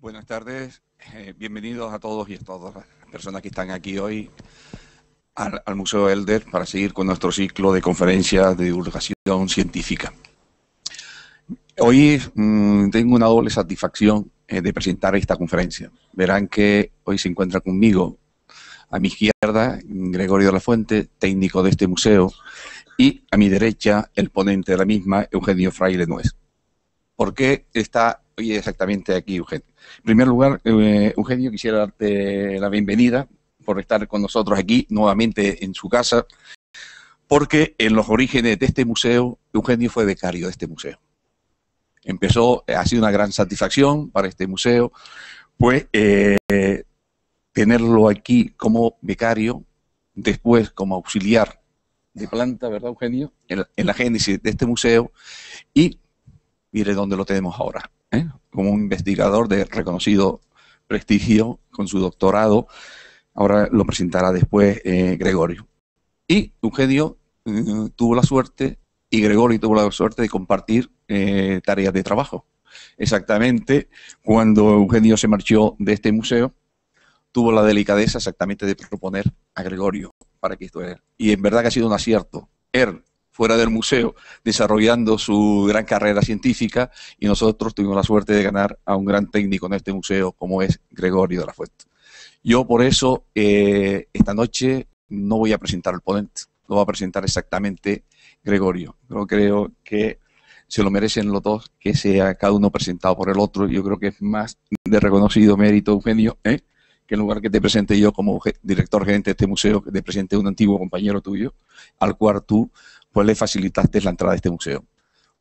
Buenas tardes, eh, bienvenidos a todos y a todas las personas que están aquí hoy al, Museo Elder para seguir con nuestro ciclo de conferencias de divulgación científica. Hoy mm, tengo una doble satisfacción eh, de presentar esta conferencia. Verán que hoy se encuentra conmigo a mi izquierda, Gregorio de la Fuente, técnico de este museo, y a mi derecha, el ponente de la misma, Eugenio Fraile Nuez. ¿Por qué está exactamente aquí, Eugenio. En primer lugar, eh, Eugenio, quisiera darte la bienvenida por estar con nosotros aquí nuevamente en su casa, porque en los orígenes de este museo, Eugenio fue becario de este museo. Empezó, eh, ha sido una gran satisfacción para este museo, pues eh, tenerlo aquí como becario, después como auxiliar de planta, ¿verdad, Eugenio? en la génesis de este museo y mire dónde lo tenemos ahora. ¿eh? como un investigador de reconocido prestigio con su doctorado. Ahora lo presentará después eh, Gregorio. Y Eugenio eh, tuvo la suerte y Gregorio tuvo la suerte de compartir tareas de trabajo. Exactamente cuando Eugenio se marchó de este museo, tuvo la delicadeza exactamente de proponer a Gregorio para que esto Y en verdad que ha sido un acierto. Él fuera del museo desarrollando su gran carrera científica y nosotros tuvimos la suerte de ganar a un gran técnico en este museo como es Gregorio de la Fuente. Yo por eso eh, esta noche no voy a presentar al ponente, lo va a presentar exactamente Gregorio. Yo creo que se lo merecen los dos, que sea cada uno presentado por el otro. Yo creo que es más de reconocido mérito, Eugenio, ¿eh? que en lugar que te presente yo como director gerente de este museo, que te presente un antiguo compañero tuyo, al cual tú pues le facilitaste la entrada de este museo.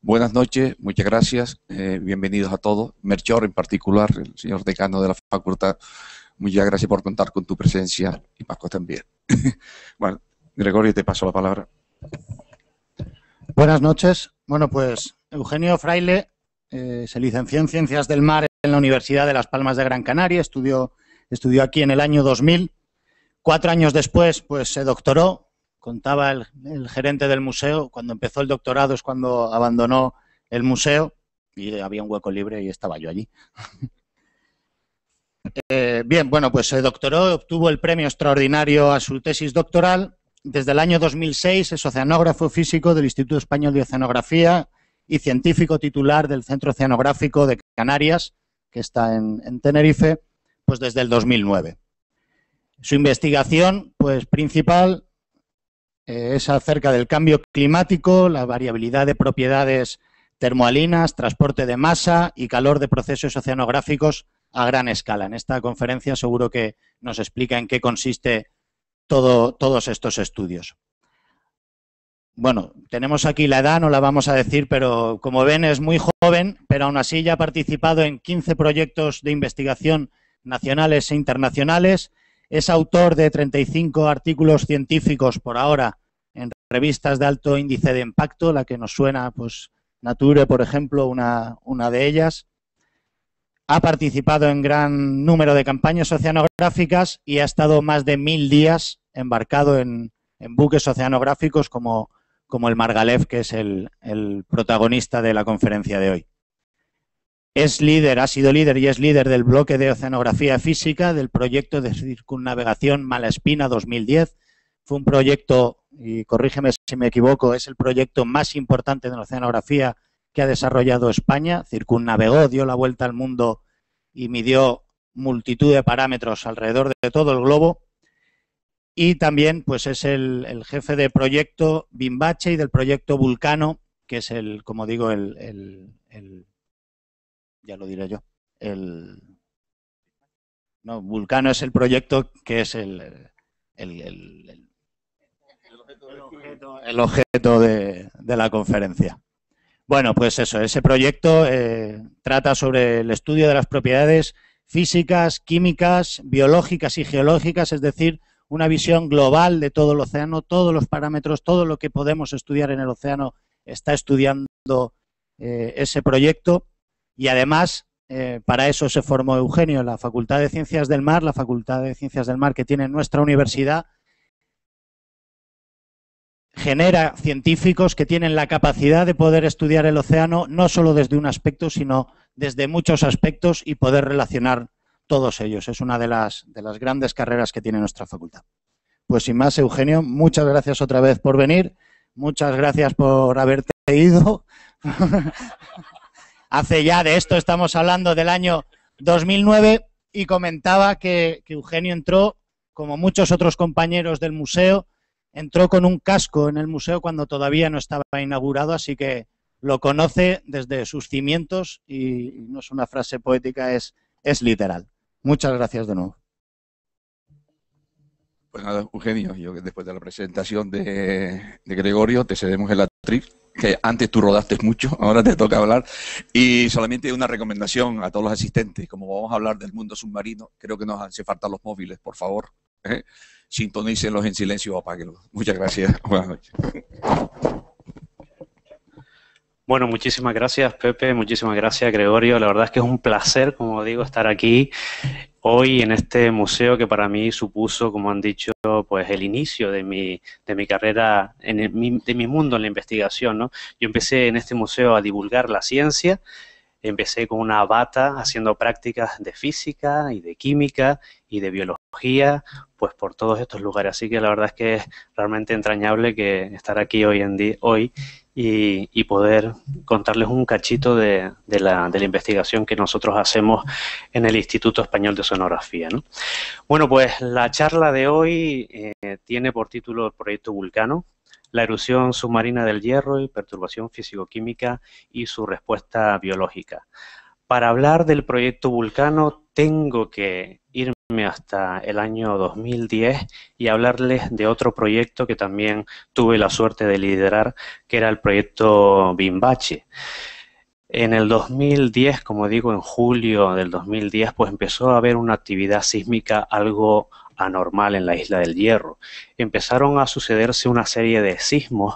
Buenas noches, muchas gracias, eh, bienvenidos a todos. Merchor en particular, el señor decano de la facultad, muchas gracias por contar con tu presencia y paco también. bueno, Gregorio, te paso la palabra. Buenas noches. Bueno, pues Eugenio Fraile eh, se licenció en Ciencias del Mar en la Universidad de Las Palmas de Gran Canaria, estudió Estudió aquí en el año 2000. Cuatro años después, pues se doctoró. Contaba el, gerente del museo, cuando empezó el doctorado es cuando abandonó el museo y había un hueco libre y estaba yo allí. Eh, bien, bueno, pues se doctoró, obtuvo el premio extraordinario a su tesis doctoral. Desde el año 2006 es oceanógrafo físico del Instituto Español de Oceanografía y científico titular del Centro Oceanográfico de Canarias, que está en Tenerife pues desde el 2009. Su investigación pues, principal eh, es acerca del cambio climático, la variabilidad de propiedades termoalinas, transporte de masa y calor de procesos oceanográficos a gran escala. En esta conferencia seguro que nos explica en qué consiste todo, todos estos estudios. Bueno, tenemos aquí la edad, no la vamos a decir, pero como ven es muy joven, pero aún así ya ha participado en 15 proyectos de investigación nacionales e internacionales. Es autor de 35 artículos científicos por ahora en revistas de alto índice de impacto, la que nos suena, pues Nature, por ejemplo, una, una de ellas. Ha participado en gran número de campañas oceanográficas y ha estado más de mil días embarcado en, en buques oceanográficos como, como el Margalef, que es el protagonista de la conferencia de hoy. Es líder, ha sido líder y es líder del bloque de oceanografía física del proyecto de circunnavegación Malaspina 2010. Fue un proyecto, y corrígeme si me equivoco, es el proyecto más importante de la oceanografía que ha desarrollado España. Circunnavegó, dio la vuelta al mundo y midió multitud de parámetros alrededor de todo el globo. Y también pues es el, jefe de proyecto Bimbache y del proyecto Vulcano, que es el, como digo, el ya lo diré yo. El, Vulcano es el proyecto que es el, el, objeto, de, la conferencia. Bueno, pues eso, ese proyecto eh, trata sobre el estudio de las propiedades físicas, químicas, biológicas y geológicas, es decir, una visión global de todo el océano, todos los parámetros, todo lo que podemos estudiar en el océano está estudiando eh, ese proyecto y además, eh, para eso se formó Eugenio, la Facultad de Ciencias del Mar, la Facultad de Ciencias del Mar que tiene nuestra universidad, genera científicos que tienen la capacidad de poder estudiar el océano no solo desde un aspecto, sino desde muchos aspectos y poder relacionar todos ellos. Es una de las, de las grandes carreras que tiene nuestra facultad. Pues sin más, Eugenio, muchas gracias otra vez por venir, muchas gracias por haberte ido. hace ya de esto, estamos hablando del año 2009 y comentaba que, Eugenio entró, como muchos otros compañeros del museo, entró con un casco en el museo cuando todavía no estaba inaugurado, así que lo conoce desde sus cimientos y no es una frase poética, es, es literal. Muchas gracias de nuevo. Pues nada, Eugenio, yo después de la presentación de, Gregorio te cedemos el atril que antes tú rodaste mucho, ahora te toca hablar. Y solamente una recomendación a todos los asistentes, como vamos a hablar del mundo submarino, creo que nos hace falta los móviles, por favor. ¿eh? Sintonícenlos en silencio o apáguenlos. Muchas gracias. Buenas noches. Bueno, muchísimas gracias Pepe, muchísimas gracias Gregorio. La verdad es que es un placer, como digo, estar aquí hoy en este museo que para mí supuso, como han dicho, pues el inicio de mi, de mi carrera, en el, de mi mundo en la investigación. ¿no? Yo empecé en este museo a divulgar la ciencia, empecé con una bata haciendo prácticas de física y de química y de biología, pues por todos estos lugares. Así que la verdad es que es realmente entrañable que estar aquí hoy en día, hoy y, poder contarles un cachito de, la, investigación que nosotros hacemos en el Instituto Español de Sonografía. Bueno, pues la charla de hoy eh, tiene por título el proyecto Vulcano, la erupción submarina del hierro y perturbación fisicoquímica y su respuesta biológica. Para hablar del proyecto Vulcano tengo que irme hasta el año 2010 y hablarles de otro proyecto que también tuve la suerte de liderar, que era el proyecto Bimbache. En el 2010, como digo, en julio del 2010, pues empezó a haber una actividad sísmica algo anormal en la isla del Hierro. Empezaron a sucederse una serie de sismos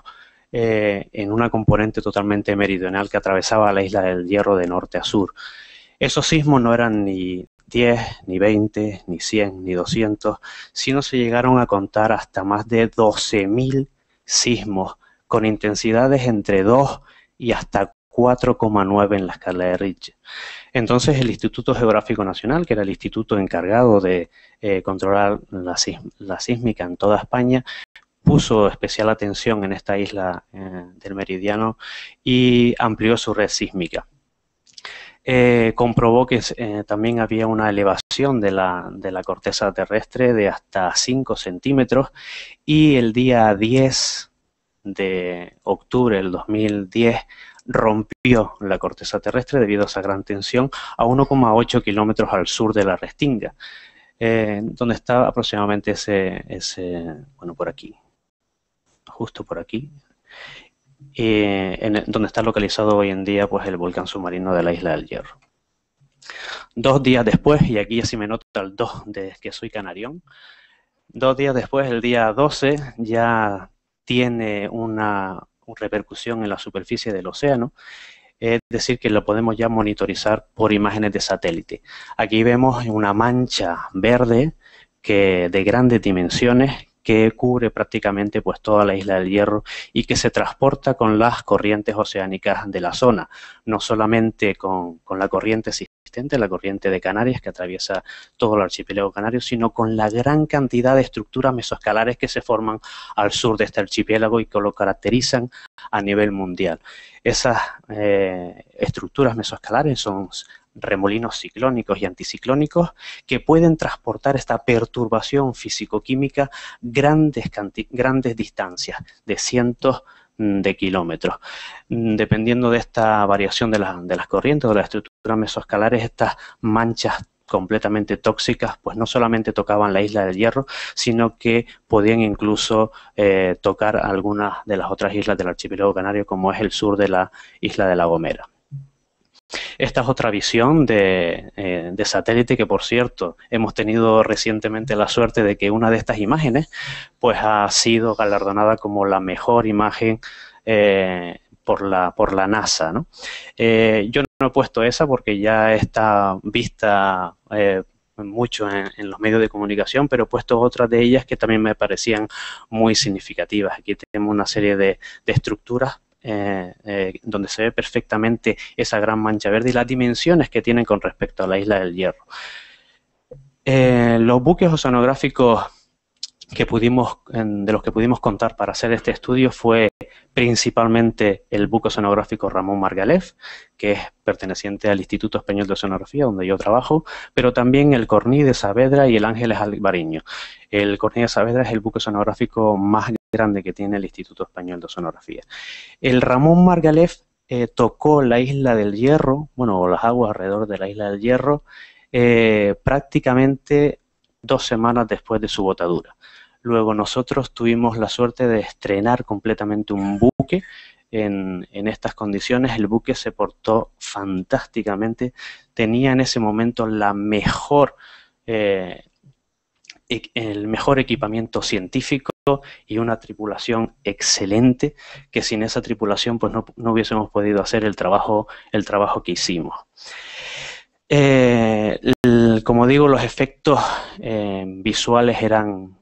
eh, en una componente totalmente meridional que atravesaba la isla del Hierro de norte a sur. Esos sismos no eran ni 10, ni 20, ni 100, ni 200, sino se llegaron a contar hasta más de 12.000 sismos con intensidades entre 2 y hasta 4,9 en la escala de Rich. Entonces el Instituto Geográfico Nacional, que era el instituto encargado de eh, controlar la, sísmica en toda España, puso especial atención en esta isla eh, del meridiano y amplió su red sísmica. Eh, comprobó que eh, también había una elevación de la, de la corteza terrestre de hasta 5 centímetros y el día 10 de octubre del 2010 rompió la corteza terrestre debido a esa gran tensión a 1,8 kilómetros al sur de la Restinga, eh, donde está aproximadamente ese, ese, bueno, por aquí, justo por aquí. Eh, en, donde está localizado hoy en día pues, el volcán submarino de la isla del Hierro. Dos días después, y aquí ya se me nota el 2 de que soy canarión, dos días después, el día 12, ya tiene una repercusión en la superficie del océano es decir, que lo podemos ya monitorizar por imágenes de satélite. Aquí vemos una mancha verde que, de grandes dimensiones que cubre prácticamente pues toda la isla del Hierro y que se transporta con las corrientes oceánicas de la zona, no solamente con, la corriente existente, la corriente de Canarias que atraviesa todo el archipiélago canario, sino con la gran cantidad de estructuras mesoescalares que se forman al sur de este archipiélago y que lo caracterizan a nivel mundial. Esas eh, estructuras mesoescalares son remolinos ciclónicos y anticiclónicos que pueden transportar esta perturbación físico grandes, grandes distancias de cientos mm, de kilómetros. Mm, dependiendo de esta variación de, de las corrientes o de la estructura mesoscalares, estas manchas completamente tóxicas, pues no solamente tocaban la isla del Hierro, sino que podían incluso eh, tocar algunas de las otras islas del archipiélago canario, como es el sur de la isla de La Gomera. Esta es otra visión eh, de, satélite que, por cierto, hemos tenido recientemente la suerte de que una de estas imágenes pues ha sido galardonada como la mejor imagen eh, por, la, por la NASA. ¿no? Eh, yo no he puesto esa porque ya está vista mucho en, los medios de comunicación, pero he puesto otras de ellas que también me parecían muy significativas. Aquí tenemos una serie de estructuras eh, eh, donde se ve perfectamente esa gran mancha verde y las dimensiones que tienen con respecto a la isla del Hierro. Eh, los buques oceanográficos de los que pudimos contar para hacer este estudio fue principalmente el buco sonográfico Ramón Margalef, que es perteneciente al Instituto Español de Oceanografía, donde yo trabajo, pero también el Corní de Saavedra y el Ángeles Alvariño. El Corní de Saavedra es el buque sonográfico más grande que tiene el Instituto Español de Oceanografía. El Ramón Margalef eh, tocó la isla del Hierro, bueno, o las aguas alrededor de la isla del Hierro, eh, prácticamente dos semanas después de su botadura. Luego nosotros tuvimos la suerte de estrenar completamente un buque en, estas condiciones. El buque se portó fantásticamente. Tenía en ese momento la mejor, eh, el mejor equipamiento científico y una tripulación excelente que sin esa tripulación pues no, hubiésemos podido hacer el trabajo, el trabajo que hicimos. Eh, como digo, los efectos eh, visuales eran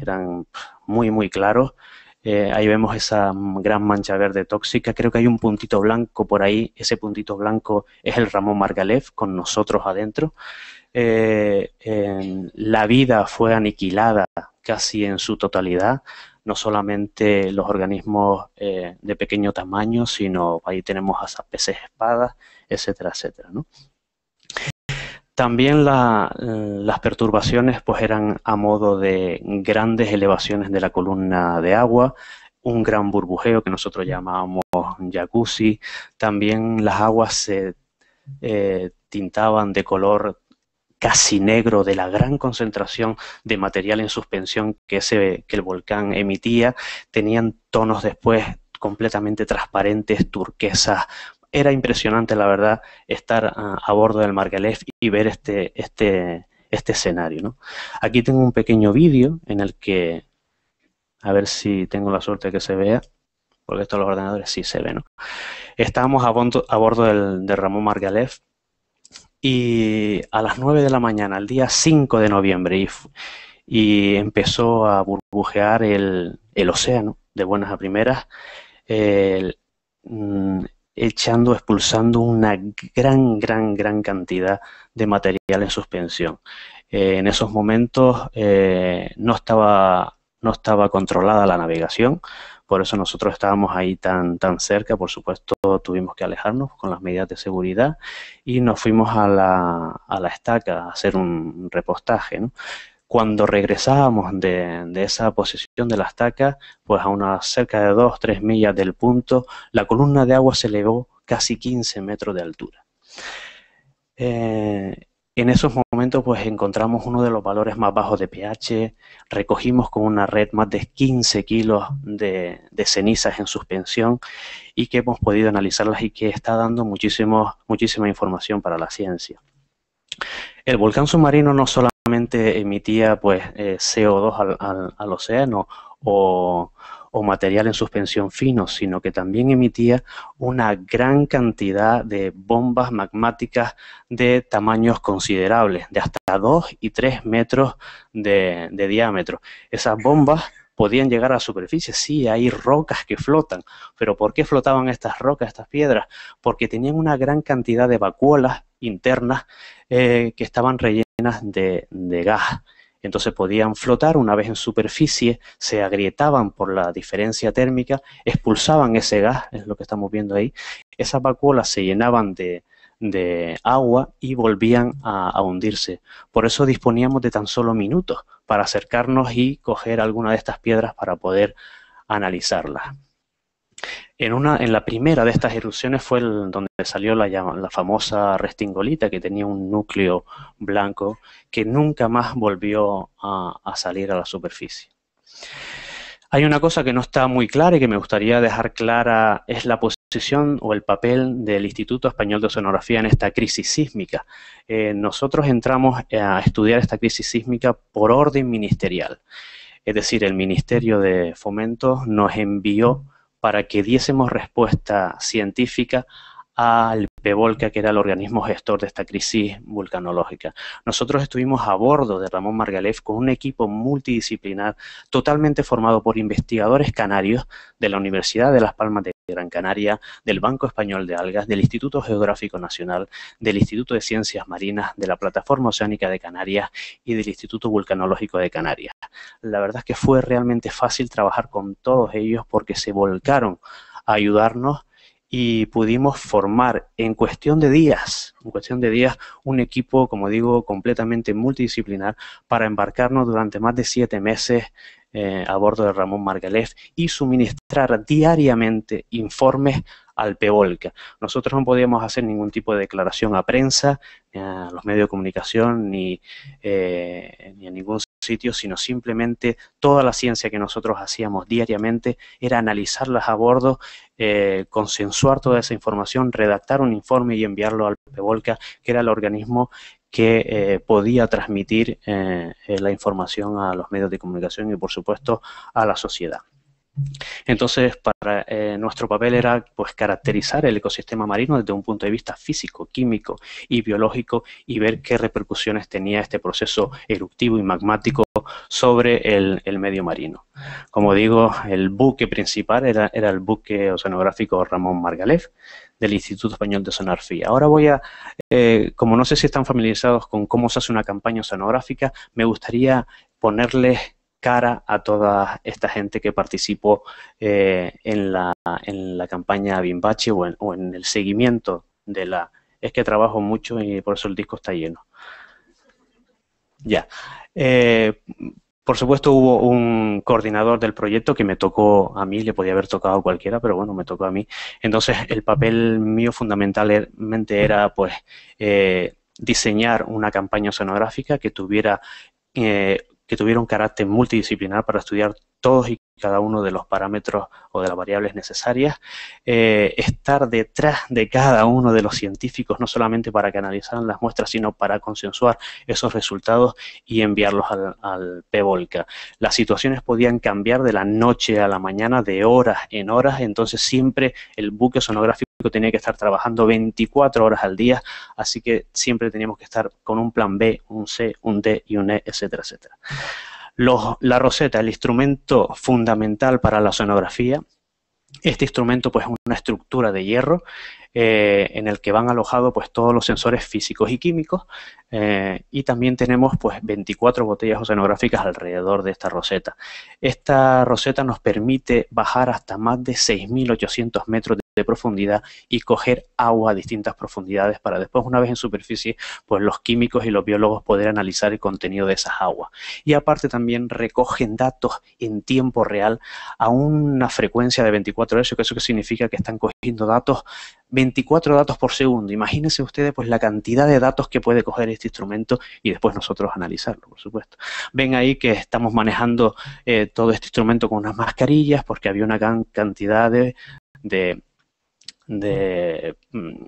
eran muy, muy claros. Eh, ahí vemos esa gran mancha verde tóxica. Creo que hay un puntito blanco por ahí. Ese puntito blanco es el Ramón Margalef con nosotros adentro. Eh, la vida fue aniquilada casi en su totalidad. No solamente los organismos eh, de pequeño tamaño, sino ahí tenemos a peces espadas, etcétera, etcétera. ¿no? También eh, las perturbaciones pues eran a modo de grandes elevaciones de la columna de agua, un gran burbujeo que nosotros llamábamos jacuzzi. También las aguas se eh, tintaban de color casi negro de la gran concentración de material en suspensión que, que el volcán emitía. Tenían tonos después completamente transparentes, turquesas, era impresionante, la verdad, estar a, bordo del Margalef y ver este, este, este escenario. ¿no? Aquí tengo un pequeño vídeo en el que, a ver si tengo la suerte de que se vea, porque esto los ordenadores sí se ven ¿no? Estábamos a, a bordo del, Ramón Margalef y a las 9 de la mañana, el día 5 de noviembre, y, y empezó a burbujear el, el, océano de buenas a primeras. El, mm, echando, expulsando una gran, gran, gran cantidad de material en suspensión. Eh, en esos momentos eh, no, estaba, no estaba controlada la navegación, por eso nosotros estábamos ahí tan, tan cerca, por supuesto tuvimos que alejarnos con las medidas de seguridad y nos fuimos a la, a la estaca a hacer un repostaje. Cuando regresábamos de, esa posición de la estaca, pues a unas cerca de 2-3 millas del punto, la columna de agua se elevó casi 15 metros de altura. Eh, en esos momentos pues encontramos uno de los valores más bajos de pH, recogimos con una red más de 15 kilos de, cenizas en suspensión y que hemos podido analizarlas y que está dando muchísima información para la ciencia. El volcán submarino no solamente emitía pues eh, CO2 al, océano o, material en suspensión fino, sino que también emitía una gran cantidad de bombas magmáticas de tamaños considerables, de hasta 2 y 3 metros de, diámetro. Esas bombas podían llegar a la superficie. Sí, hay rocas que flotan, pero ¿por qué flotaban estas rocas, estas piedras? Porque tenían una gran cantidad de vacuolas internas eh, que estaban rellenas de, de gas. Entonces podían flotar una vez en superficie, se agrietaban por la diferencia térmica, expulsaban ese gas, es lo que estamos viendo ahí. Esas vacuolas se llenaban de, agua y volvían a, a, hundirse. Por eso disponíamos de tan solo minutos para acercarnos y coger alguna de estas piedras para poder analizarlas. En, una, en la primera de estas erupciones fue donde salió la, famosa restingolita que tenía un núcleo blanco que nunca más volvió a, salir a la superficie. Hay una cosa que no está muy clara y que me gustaría dejar clara, es la posición o el papel del Instituto Español de Oceanografía en esta crisis sísmica. Eh, nosotros entramos a estudiar esta crisis sísmica por orden ministerial. Es decir, el Ministerio de Fomento nos envió para que diésemos respuesta científica al PEVOLCA, que era el organismo gestor de esta crisis vulcanológica. Nosotros estuvimos a bordo de Ramón Margalef con un equipo multidisciplinar totalmente formado por investigadores canarios de la Universidad de Las Palmas de Gran Canaria, del Banco Español de Algas, del Instituto Geográfico Nacional, del Instituto de Ciencias Marinas, de la Plataforma Oceánica de Canarias y del Instituto Vulcanológico de Canarias. La verdad es que fue realmente fácil trabajar con todos ellos porque se volcaron a ayudarnos y pudimos formar en cuestión de días, en cuestión de días, un equipo, como digo, completamente multidisciplinar para embarcarnos durante más de siete meses eh, a bordo de Ramón Margalef y suministrar diariamente informes al PEVOLCA. Nosotros no podíamos hacer ningún tipo de declaración a prensa, a los medios de comunicación, ni, eh, ni a ningún sitio, sino simplemente toda la ciencia que nosotros hacíamos diariamente era analizarlas a bordo, eh, consensuar toda esa información, redactar un informe y enviarlo al PEVOLCA, que era el organismo que eh, podía transmitir eh, eh, la información a los medios de comunicación y, por supuesto, a la sociedad. Entonces, nuestro papel era pues caracterizar el ecosistema marino desde un punto de vista físico, químico y biológico y ver qué repercusiones tenía este proceso eruptivo y magmático sobre el, medio marino. Como digo, el buque principal era, era el buque oceanográfico Ramón Margalef, del Instituto Español de Sonarfía. Ahora voy a, eh, como no sé si están familiarizados con cómo se hace una campaña sonográfica, me gustaría ponerles cara a toda esta gente que participó eh, en, la, en, la, campaña Bimbache o en, el seguimiento de la... Es que trabajo mucho y por eso el disco está lleno. Ya. Eh, por supuesto, hubo un coordinador del proyecto que me tocó a mí, le podía haber tocado a cualquiera, pero bueno, me tocó a mí. Entonces, el papel mío fundamentalmente era, pues, eh, diseñar una campaña sonográfica que tuviera, eh, que tuviera un carácter multidisciplinar para estudiar todos y cada uno de los parámetros o de las variables necesarias, eh, estar detrás de cada uno de los científicos, no solamente para que analizaran las muestras, sino para consensuar esos resultados y enviarlos al, al PVOLCA. Las situaciones podían cambiar de la noche a la mañana, de horas en horas, entonces siempre el buque sonográfico tenía que estar trabajando 24 horas al día, así que siempre teníamos que estar con un plan B, un C, un D y un E, etcétera, etcétera la roseta, el instrumento fundamental para la sonografía. Este instrumento pues es una estructura de hierro eh, en el que van alojados pues, todos los sensores físicos y químicos. Eh, y también tenemos pues, 24 botellas oceanográficas alrededor de esta roseta. Esta roseta nos permite bajar hasta más de 6.800 metros de profundidad y coger agua a distintas profundidades para después, una vez en superficie, pues los químicos y los biólogos poder analizar el contenido de esas aguas. Y aparte también recogen datos en tiempo real a una frecuencia de 24 horas, que eso que significa que están cogiendo datos 24 datos por segundo. Imagínense ustedes pues la cantidad de datos que puede coger este instrumento y después nosotros analizarlo, por supuesto. Ven ahí que estamos manejando eh, todo este instrumento con unas mascarillas porque había una gran cantidad de, de, mm,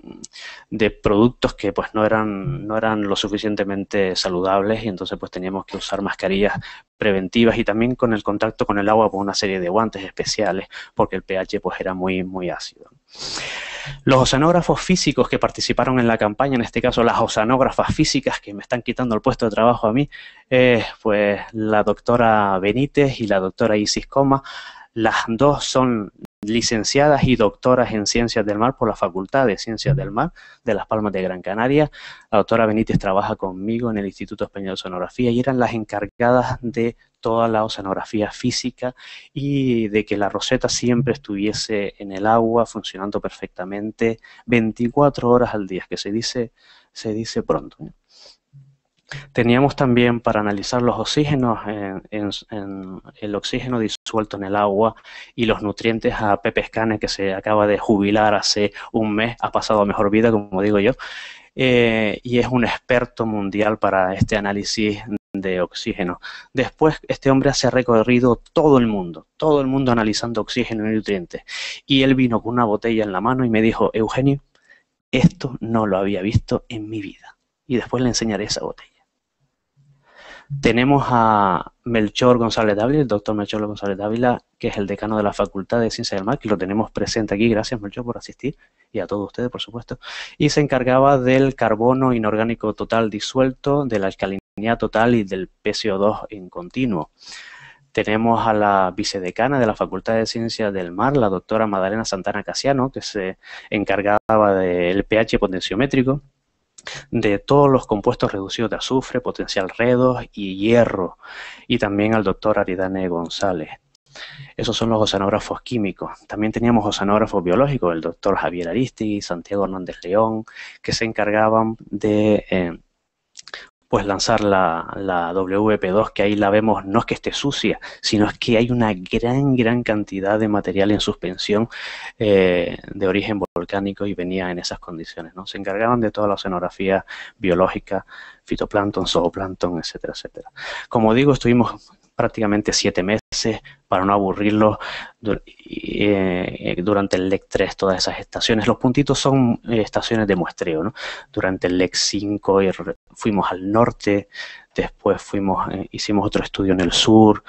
productos que pues no eran, no eran lo suficientemente saludables y entonces pues teníamos que usar mascarillas preventivas y también con el contacto con el agua con una serie de guantes especiales porque el pH pues era muy, muy ácido. Los oceanógrafos físicos que participaron en la campaña, en este caso las oceanógrafas físicas que me están quitando el puesto de trabajo a mí, eh, pues la doctora Benítez y la doctora Isis Coma, las dos son Licenciadas y doctoras en Ciencias del Mar por la Facultad de Ciencias del Mar de Las Palmas de Gran Canaria. La doctora Benítez trabaja conmigo en el Instituto Español de Oceanografía y eran las encargadas de toda la oceanografía física y de que la roseta siempre estuviese en el agua funcionando perfectamente 24 horas al día, que se dice, se dice pronto. ¿eh? Teníamos también para analizar los oxígenos, en, el oxígeno disuelto en el agua y los nutrientes a Pepe Scanes, que se acaba de jubilar hace un mes, ha pasado a mejor vida, como digo yo, eh, y es un experto mundial para este análisis de oxígeno. Después, este hombre se ha recorrido todo el mundo, todo el mundo analizando oxígeno y nutrientes. Y él vino con una botella en la mano y me dijo, Eugenio, esto no lo había visto en mi vida. Y después le enseñaré esa botella. Tenemos a Melchor González Dávila, el doctor Melchor González Dávila, que es el decano de la Facultad de Ciencias del Mar, que lo tenemos presente aquí. Gracias, Melchor, por asistir y a todos ustedes, por supuesto. Y se encargaba del carbono inorgánico total disuelto, de la alcalinidad total y del PCO2 en continuo. Tenemos a la vicedecana de la Facultad de Ciencias del Mar, la doctora Madalena Santana Casiano, que se encargaba del pH potenciométrico de todos los compuestos reducidos de azufre, potencial redos y hierro, y también al doctor Aridane González. Esos son los oceanógrafos químicos. También teníamos oceanógrafos biológicos, el doctor Javier Aristi, Santiago Hernández León, que se encargaban de eh, pues lanzar la, la, WP2, que ahí la vemos, no es que esté sucia, sino es que hay una gran, gran cantidad de material en suspensión eh, de origen volcánico y venía en esas condiciones, ¿no? Se encargaban de toda la oceanografía biológica, fitoplancton, zooplancton, etcétera, etcétera. Como digo, estuvimos prácticamente siete meses para no aburrirlos eh, eh, durante el LEC 3, todas esas estaciones. Los puntitos son eh, estaciones de muestreo. ¿no? Durante el LEC 5 fuimos al norte, después fuimos, hicimos otro estudio en el sur,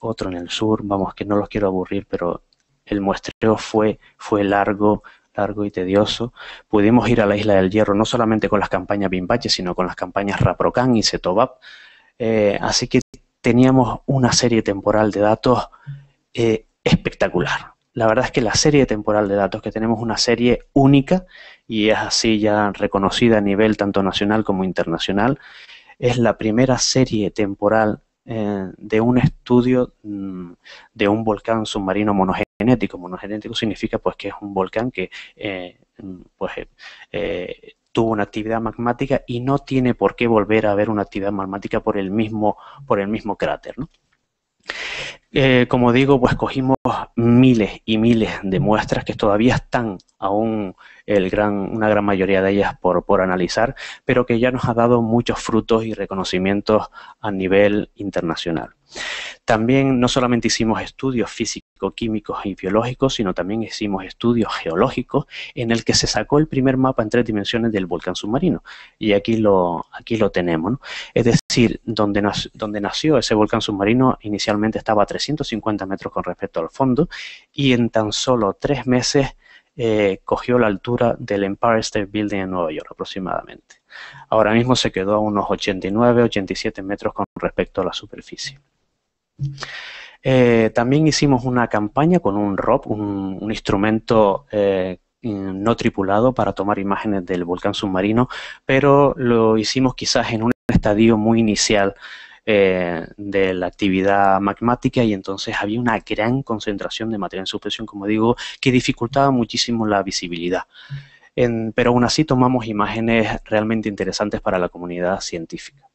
otro en el sur, vamos, que no los quiero aburrir, pero el muestreo fue, fue largo, largo y tedioso, pudimos ir a la Isla del Hierro no solamente con las campañas Bimbache, sino con las campañas Raprocán y Setobap, eh, así que teníamos una serie temporal de datos eh, espectacular. La verdad es que la serie temporal de datos, que tenemos una serie única y es así ya reconocida a nivel tanto nacional como internacional, es la primera serie temporal eh, de un estudio mm, de un volcán submarino monogenético. Monogenético significa pues que es un volcán que mm, pues, tuvo una actividad magmática y no tiene por qué volver a haber una actividad magmática por el mismo, por el mismo cráter. Eh, como digo, pues cogimos miles y miles de muestras que todavía están aún el gran, una gran mayoría de ellas por, por analizar, pero que ya nos ha dado muchos frutos y reconocimientos a nivel internacional. También no solamente hicimos estudios físico-químicos y biológicos, sino también hicimos estudios geológicos en el que se sacó el primer mapa en tres dimensiones del volcán submarino. Y aquí lo, aquí lo tenemos. Es decir, donde, donde nació ese volcán submarino inicialmente estaba a 350 metros con respecto al fondo y en tan solo tres meses eh, cogió la altura del Empire State Building en Nueva York aproximadamente. Ahora mismo se quedó a unos 89, 87 metros con respecto a la superficie. Eh, también hicimos una campaña con un ROP, un, instrumento eh, no tripulado para tomar imágenes del volcán submarino, pero lo hicimos quizás en un estadio muy inicial eh, de la actividad magmática y entonces había una gran concentración de material en suspensión, como digo, que dificultaba muchísimo la visibilidad. pero aún así tomamos imágenes realmente interesantes para la comunidad científica.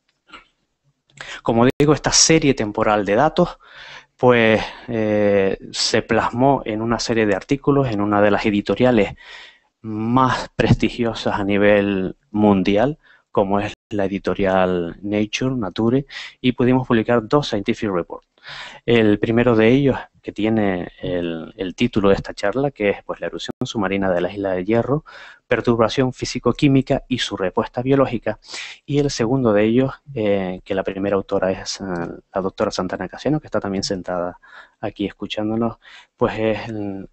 Como digo, esta serie temporal de datos pues eh, se plasmó en una serie de artículos, en una de las editoriales más prestigiosas a nivel mundial, como es la editorial Nature, Nature, y pudimos publicar dos Scientific Reports. El primero de ellos, que tiene el, título de esta charla, que es pues, la erupción submarina de la isla de Hierro, perturbación físico-química y su respuesta biológica. Y el segundo de ellos, eh, que la primera autora es eh, la doctora Santana Casiano, que está también sentada aquí escuchándonos, pues es un,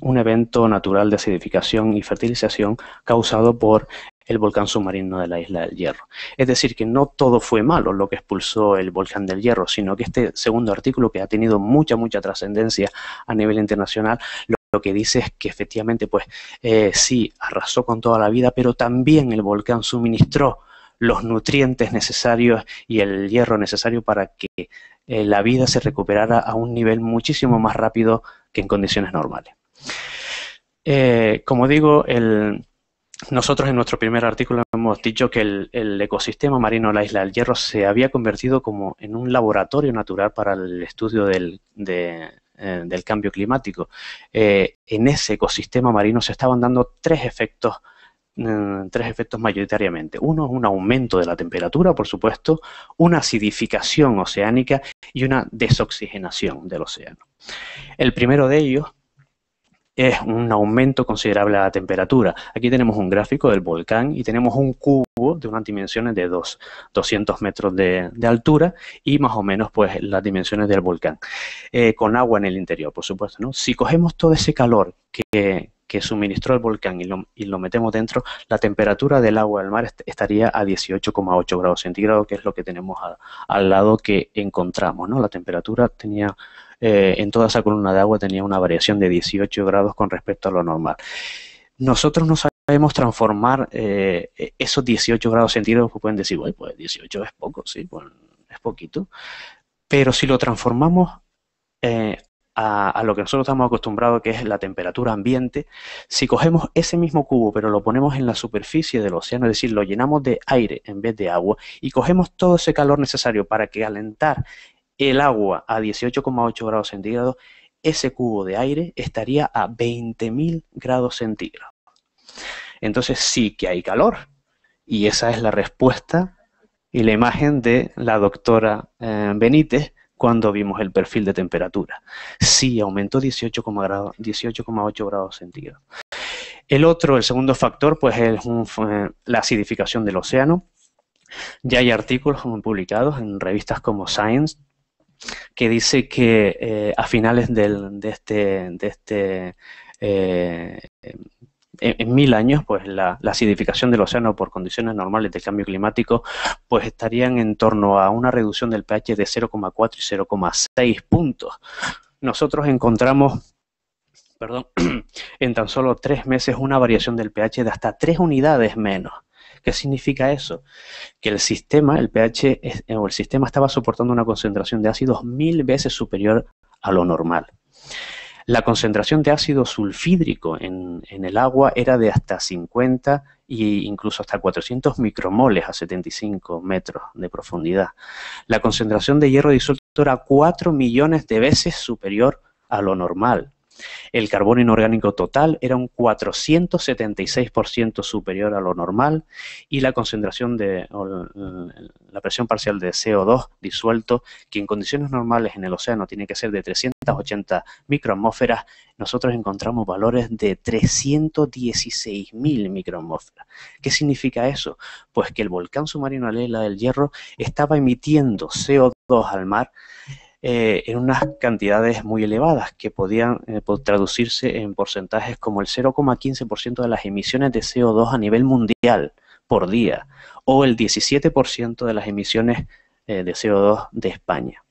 un evento natural de acidificación y fertilización causado por el volcán submarino de la isla del Hierro. Es decir, que no todo fue malo lo que expulsó el volcán del Hierro, sino que este segundo artículo, que ha tenido mucha, mucha trascendencia a nivel internacional, lo que dice es que efectivamente, pues eh, sí, arrasó con toda la vida, pero también el volcán suministró los nutrientes necesarios y el hierro necesario para que eh, la vida se recuperara a un nivel muchísimo más rápido que en condiciones normales. Eh, como digo, el, nosotros en nuestro primer artículo hemos dicho que el, ecosistema marino de la isla del Hierro se había convertido como en un laboratorio natural para el estudio del, eh, cambio climático. Eh, en ese ecosistema marino se estaban dando tres efectos mm, tres efectos mayoritariamente. Uno un aumento de la temperatura, por supuesto, una acidificación oceánica y una desoxigenación del océano. El primero de ellos es un aumento considerable a la temperatura. Aquí tenemos un gráfico del volcán y tenemos un cubo de unas dimensiones de dos, 200 metros de, altura y más o menos pues las dimensiones del volcán, eh, con agua en el interior, por supuesto. ¿no? Si cogemos todo ese calor que, suministró el volcán y lo, y lo, metemos dentro, la temperatura del agua del mar estaría a 18,8 grados centígrados, que es lo que tenemos al lado que encontramos. ¿no? La temperatura tenía eh, en toda esa columna de agua tenía una variación de 18 grados con respecto a lo normal. Nosotros no sabemos transformar eh, esos 18 grados centígrados, que pues pueden decir, pues 18 es poco, sí, pues, es poquito, pero si lo transformamos eh, a, lo que nosotros estamos acostumbrados, que es la temperatura ambiente, si cogemos ese mismo cubo, pero lo ponemos en la superficie del océano, es decir, lo llenamos de aire en vez de agua, y cogemos todo ese calor necesario para que calentar el agua a 18,8 grados centígrados, ese cubo de aire estaría a 20.000 grados centígrados. Entonces sí que hay calor. Y esa es la respuesta y la imagen de la doctora eh, Benítez cuando vimos el perfil de temperatura. Sí, aumentó 18,8 grados, centígrados. El otro, el segundo factor, pues es eh, la acidificación del océano. Ya hay artículos publicados en revistas como Science, que dice que eh, a finales de este, de este eh, en, mil años, pues la, acidificación del océano por condiciones normales del cambio climático, pues estarían en torno a una reducción del pH de 0,4 y 0,6 puntos. Nosotros encontramos perdón, en tan solo tres meses una variación del pH de hasta tres unidades menos. ¿Qué significa eso? Que el sistema, el pH eh, el sistema estaba soportando una concentración de ácidos mil veces superior a lo normal. La concentración de ácido sulfídrico en, en el agua era de hasta 50 e incluso hasta 400 micromoles a 75 metros de profundidad. La concentración de hierro disuelto era 4 millones de veces superior a lo normal. El carbono inorgánico total era un 476% superior a lo normal y la concentración de eh, la presión parcial de CO2 disuelto, que en condiciones normales en el océano tiene que ser de 380 microatmósferas, nosotros encontramos valores de 316.000 microatmósferas. ¿Qué significa eso? Pues que el volcán submarino alela del Hierro estaba emitiendo CO2 al mar eh, en unas cantidades muy elevadas que podían eh, traducirse en porcentajes como el 0,15% de las emisiones de CO2 a nivel mundial por día o el 17% de las emisiones eh, de CO2 de España.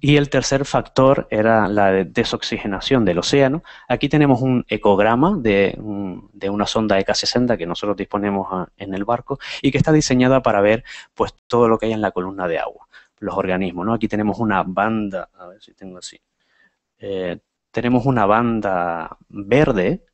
Y el tercer factor era la desoxigenación del océano. Aquí tenemos un ecograma de, una sonda EK60 que nosotros disponemos ah, en el barco y que está diseñada para ver pues, todo lo que hay en la columna de agua los organismos, ¿no? Aquí tenemos una banda, a ver si tengo así, eh, tenemos una banda verde,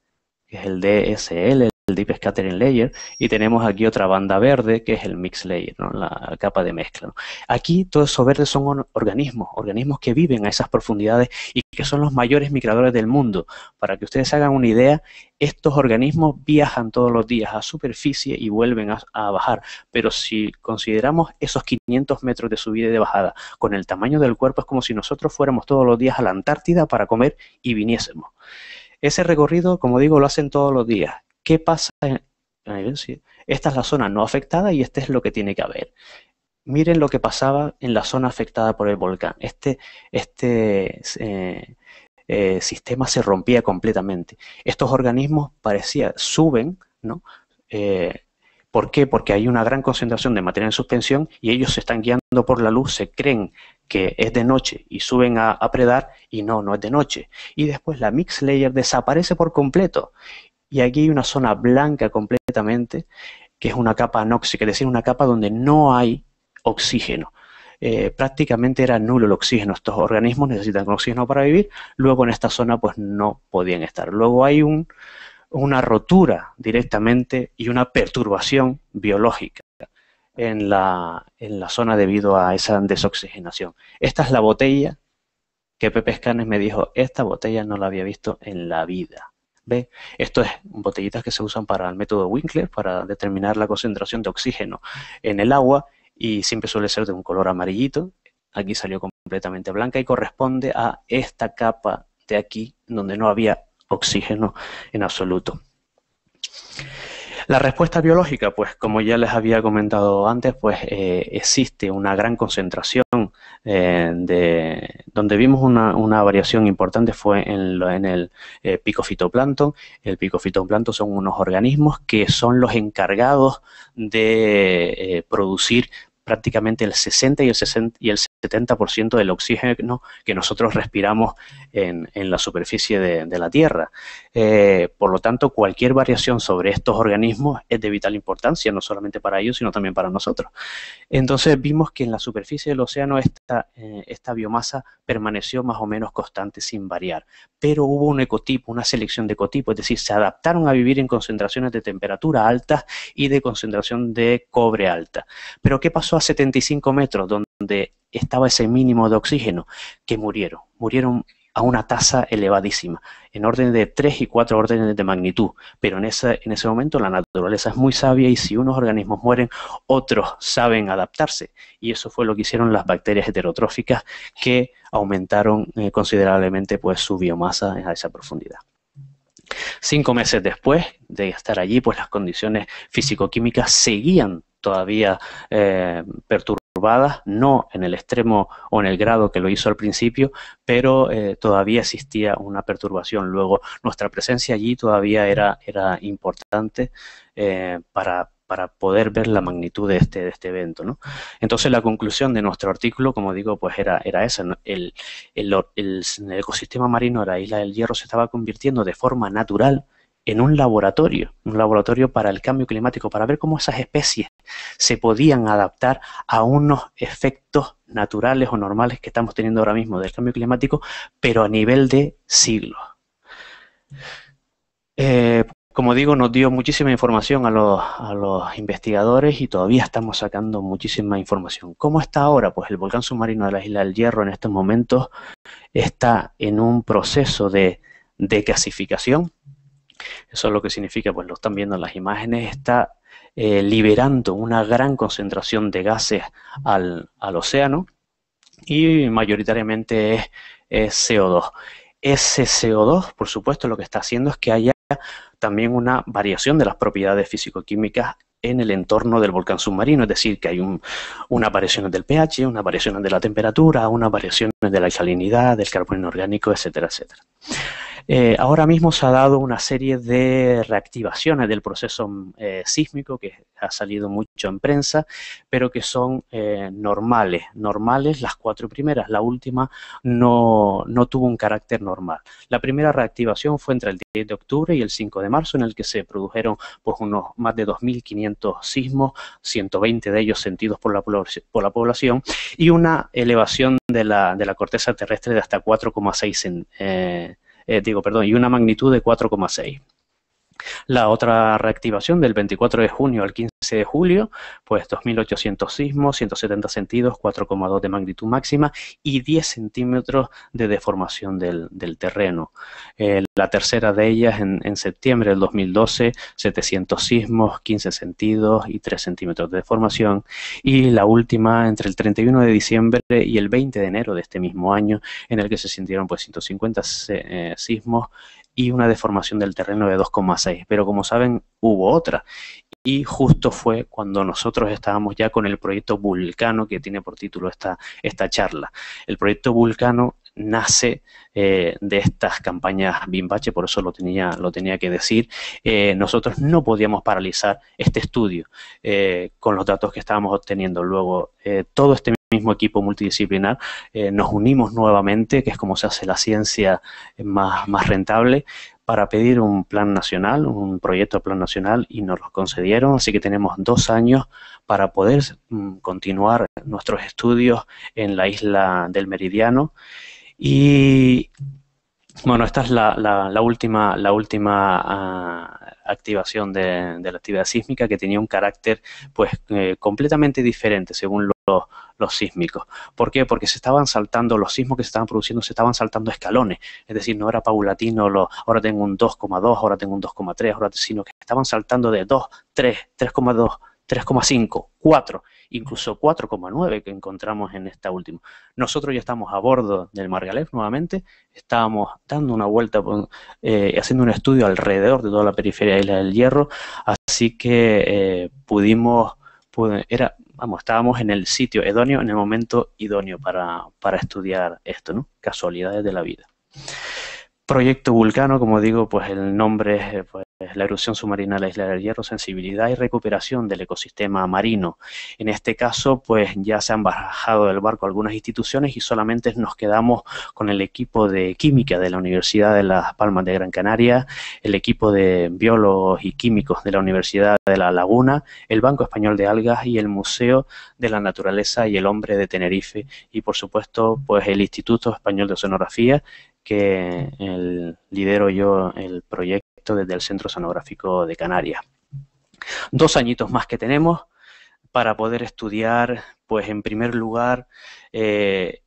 que es el DSL, el Deep Scattering Layer, y tenemos aquí otra banda verde que es el Mix Layer, la capa de mezcla. Aquí todo eso verde son organismos, organismos que viven a esas profundidades y que son los mayores migradores del mundo. Para que ustedes hagan una idea, estos organismos viajan todos los días a superficie y vuelven a, a bajar, pero si consideramos esos 500 metros de subida y de bajada con el tamaño del cuerpo, es como si nosotros fuéramos todos los días a la Antártida para comer y viniésemos. Ese recorrido, como digo, lo hacen todos los días qué pasa en... Esta es la zona no afectada y este es lo que tiene que haber. Miren lo que pasaba en la zona afectada por el volcán. Este, este eh, eh, sistema se rompía completamente. Estos organismos parecía suben, ¿no? Eh, ¿Por qué? Porque hay una gran concentración de materia en suspensión y ellos se están guiando por la luz, se creen que es de noche y suben a, a predar y no, no es de noche. Y después la mix layer desaparece por completo y aquí hay una zona blanca completamente, que es una capa anóxica, es decir, una capa donde no hay oxígeno. Eh, prácticamente era nulo el oxígeno. Estos organismos necesitan oxígeno para vivir, luego en esta zona pues no podían estar. Luego hay una rotura directamente y una perturbación biológica en la, en la zona debido a esa desoxigenación. Esta es la botella que Pepe Escanes me dijo, esta botella no la había visto en la vida. Esto es botellitas que se usan para el método Winkler para determinar la concentración de oxígeno en el agua y siempre suele ser de un color amarillito. Aquí salió completamente blanca y corresponde a esta capa de aquí donde no había oxígeno en absoluto. La respuesta biológica, pues como ya les había comentado antes, pues eh, existe una gran concentración eh, de donde vimos una, variación importante fue en, lo, en el eh, picofitoplancton. El picofitoplancton son unos organismos que son los encargados de producir prácticamente el 60 y el, 70% del oxígeno que nosotros respiramos en, la superficie de, la Tierra. Eh, por lo tanto, cualquier variación sobre estos organismos es de vital importancia, no solamente para ellos, sino también para nosotros. Entonces vimos que en la superficie del océano esta, eh, esta biomasa permaneció más o menos constante sin variar, pero hubo un ecotipo, una selección de ecotipos, es decir, se adaptaron a vivir en concentraciones de temperatura alta y de concentración de cobre alta. Pero ¿qué pasó a 75 metros donde estaba ese mínimo de oxígeno que murieron. Murieron a una tasa elevadísima, en orden de 3 y 4 órdenes de magnitud. Pero en ese, en ese momento la naturaleza es muy sabia y si unos organismos mueren, otros saben adaptarse. Y eso fue lo que hicieron las bacterias heterotróficas que aumentaron eh, considerablemente pues, su biomasa a esa profundidad. Cinco meses después de estar allí, pues las condiciones físico-químicas seguían todavía eh, perturbadas, no en el extremo o en el grado que lo hizo al principio, pero eh, todavía existía una perturbación. Luego, nuestra presencia allí todavía era, era importante eh, para para poder ver la magnitud de este, de este evento. Entonces la conclusión de nuestro artículo, como digo, pues era, era esa. El, ecosistema marino de la isla del Hierro se estaba convirtiendo de forma natural en un laboratorio, un laboratorio para el cambio climático, para ver cómo esas especies se podían adaptar a unos efectos naturales o normales que estamos teniendo ahora mismo del cambio climático, pero a nivel de siglos. Eh, como digo, nos dio muchísima información a los, investigadores y todavía estamos sacando muchísima información. ¿Cómo está ahora? Pues el volcán submarino de la isla del Hierro en estos momentos está en un proceso de, decasificación. Eso es lo que significa, pues lo están viendo en las imágenes, está eh, liberando una gran concentración de gases al, océano y mayoritariamente es CO2. Ese CO2, por supuesto, lo que está haciendo es que haya también una variación de las propiedades físico-químicas en el entorno del volcán submarino, es decir, que hay una variación del pH, una variación de la temperatura, una variación de la salinidad, del carbono inorgánico, etcétera, etcétera. Eh, ahora mismo se ha dado una serie de reactivaciones del proceso mm, eh, sísmico que ha salido mucho en prensa, pero que son eh, normales, normales las cuatro primeras, la última no, tuvo un carácter normal. La primera reactivación fue entre el 10 de octubre y el 5 de marzo, en el que se produjeron pues, unos más de 2.500 sismos, 120 de ellos sentidos por la, población, y una elevación de la, corteza terrestre de hasta 4,6 eh, digo, perdón, y una magnitud de 4,6. La otra reactivación del 24 de junio al 15 de julio, pues 2.800 sismos, 170 sentidos, 4,2 de magnitud máxima y 10 centímetros de deformación del, terreno. Eh, la tercera de ellas en, septiembre del 2012, 700 sismos, 15 sentidos y 3 centímetros de deformación. Y la última entre el 31 de diciembre y el 20 de enero de este mismo año, en el que se sintieron pues 150 eh, sismos y una deformación del terreno de 2,6. Pero como saben, hubo otra. Y justo fue cuando nosotros estábamos ya con el proyecto Vulcano, que tiene por título esta, esta charla. El proyecto Vulcano nace eh, de estas campañas Bimbache, por eso lo tenía, lo tenía que decir. Eh, nosotros no podíamos paralizar este estudio eh, con los datos que estábamos obteniendo. Luego, todo este mismo equipo multidisciplinar, eh, nos unimos nuevamente, que es como se hace la ciencia más, más rentable, para pedir un plan nacional, un proyecto de plan nacional y nos lo concedieron, así que tenemos dos años para poder mm, continuar nuestros estudios en la isla del Meridiano. Y bueno, esta es la, la, última, la última ah, activación de, la actividad sísmica que tenía un carácter pues eh, completamente diferente según los, los sísmicos. ¿Por qué? Porque se estaban saltando, los sismos que se estaban produciendo se estaban saltando escalones, es decir, no era paulatino, lo, ahora tengo un 2,2, ahora tengo un 2,3, sino que estaban saltando de 2, 3, 3,2, 3,5, 4, incluso 4,9 que encontramos en esta última. Nosotros ya estamos a bordo del Margalef nuevamente, estábamos dando una vuelta, eh, haciendo un estudio alrededor de toda la periferia de la Isla del Hierro, así que eh, pudimos, era vamos, estábamos en el sitio idóneo, en el momento idóneo para, para estudiar esto, ¿no? Casualidades de la vida. Proyecto Vulcano, como digo, pues el nombre es eh, pues, la erupción submarina de la isla del Hierro, sensibilidad y recuperación del ecosistema marino. En este caso, pues ya se han bajado del barco algunas instituciones y solamente nos quedamos con el equipo de química de la Universidad de Las Palmas de Gran Canaria, el equipo de biólogos y químicos de la Universidad de La Laguna, el Banco Español de Algas y el Museo de la Naturaleza y el Hombre de Tenerife y, por supuesto, pues el Instituto Español de Oceanografía que el, lidero yo el proyecto esto desde el Centro Sonográfico de Canarias. Dos añitos más que tenemos para poder estudiar, pues en primer lugar, eh,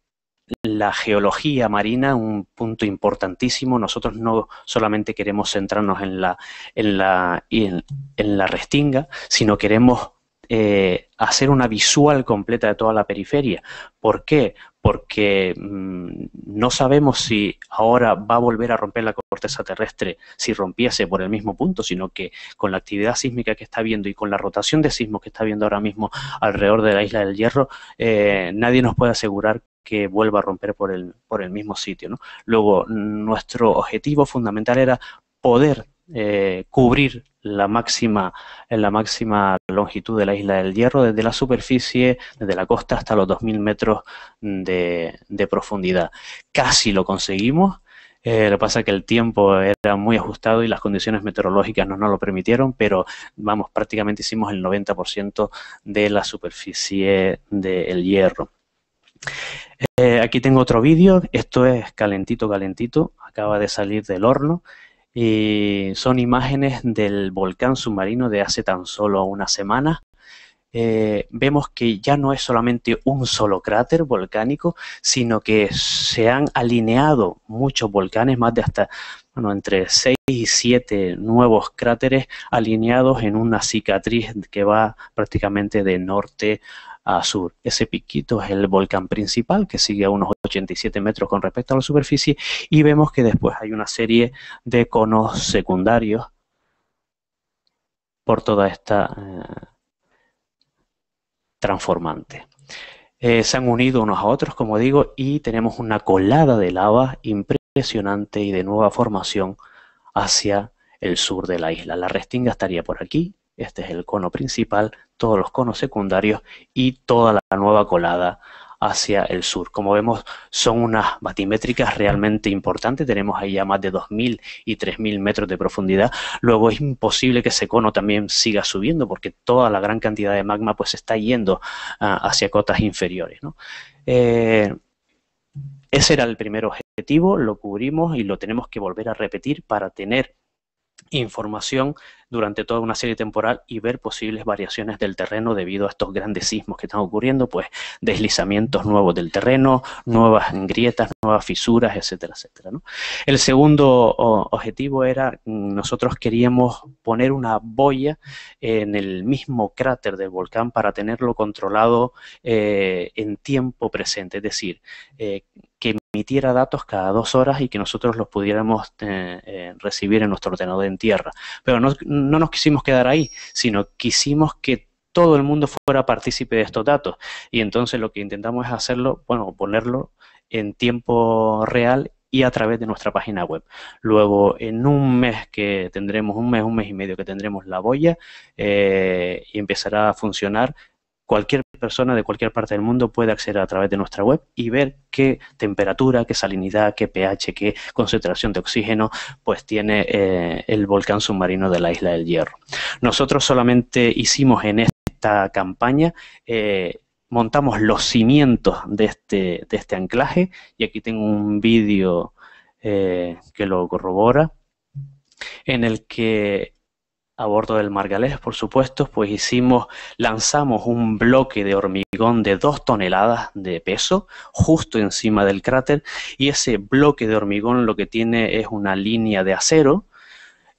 la geología marina, un punto importantísimo. Nosotros no solamente queremos centrarnos en la, en la, en, la restinga, sino queremos eh, hacer una visual completa de toda la periferia. ¿Por qué? porque mm, no sabemos si ahora va a volver a romper la corteza terrestre si rompiese por el mismo punto, sino que con la actividad sísmica que está viendo y con la rotación de sismos que está viendo ahora mismo alrededor de la isla del Hierro, eh, nadie nos puede asegurar que vuelva a romper por el, por el mismo sitio. Luego, nuestro objetivo fundamental era poder eh, cubrir la máxima, en la máxima longitud de la isla del Hierro, desde la superficie, desde la costa hasta los 2.000 metros de, de profundidad. Casi lo conseguimos, eh, lo que pasa que el tiempo era muy ajustado y las condiciones meteorológicas no nos lo permitieron, pero vamos, prácticamente hicimos el 90% de la superficie del Hierro. Eh, aquí tengo otro vídeo, esto es calentito, calentito, acaba de salir del horno. Y son imágenes del volcán submarino de hace tan solo una semana. Eh, vemos que ya no es solamente un solo cráter volcánico, sino que se han alineado muchos volcanes, más de hasta bueno, entre 6 y 7 nuevos cráteres alineados en una cicatriz que va prácticamente de norte a sur. Ese piquito es el volcán principal que sigue a unos 87 metros con respecto a la superficie y vemos que después hay una serie de conos secundarios por toda esta eh, transformante. Eh, se han unido unos a otros, como digo, y tenemos una colada de lava impresionante y de nueva formación hacia el sur de la isla. La restinga estaría por aquí, este es el cono principal, todos los conos secundarios y toda la nueva colada hacia el sur. Como vemos, son unas batimétricas realmente importantes. Tenemos ahí ya más de 2.000 y 3.000 metros de profundidad. Luego es imposible que ese cono también siga subiendo porque toda la gran cantidad de magma pues está yendo ah, hacia cotas inferiores. Eh, ese era el primer objetivo, lo cubrimos y lo tenemos que volver a repetir para tener información durante toda una serie temporal y ver posibles variaciones del terreno debido a estos grandes sismos que están ocurriendo, pues deslizamientos nuevos del terreno, nuevas grietas, nuevas fisuras, etcétera, etcétera. El segundo objetivo era, mm, nosotros queríamos poner una boya en el mismo cráter del volcán para tenerlo controlado eh, en tiempo presente, es decir, eh, que emitiera datos cada dos horas y que nosotros los pudiéramos eh, eh, recibir en nuestro ordenador en tierra. Pero no, nos quisimos quedar ahí, sino quisimos que todo el mundo fuera partícipe de estos datos. Y entonces lo que intentamos es hacerlo, bueno, ponerlo en tiempo real y a través de nuestra página web. Luego, en un mes que tendremos, un mes, un mes y medio que tendremos la boya, eh, y empezará a funcionar cualquier persona de cualquier parte del mundo puede acceder a través de nuestra web y ver qué temperatura, qué salinidad, qué pH, qué concentración de oxígeno pues tiene eh, el volcán submarino de la isla del Hierro. Nosotros solamente hicimos en esta campaña eh, montamos los cimientos de este, de este anclaje y aquí tengo un vídeo eh, que lo corrobora en el que a bordo del Margalés, por supuesto, pues hicimos, lanzamos un bloque de hormigón de dos toneladas de peso justo encima del cráter y ese bloque de hormigón lo que tiene es una línea de acero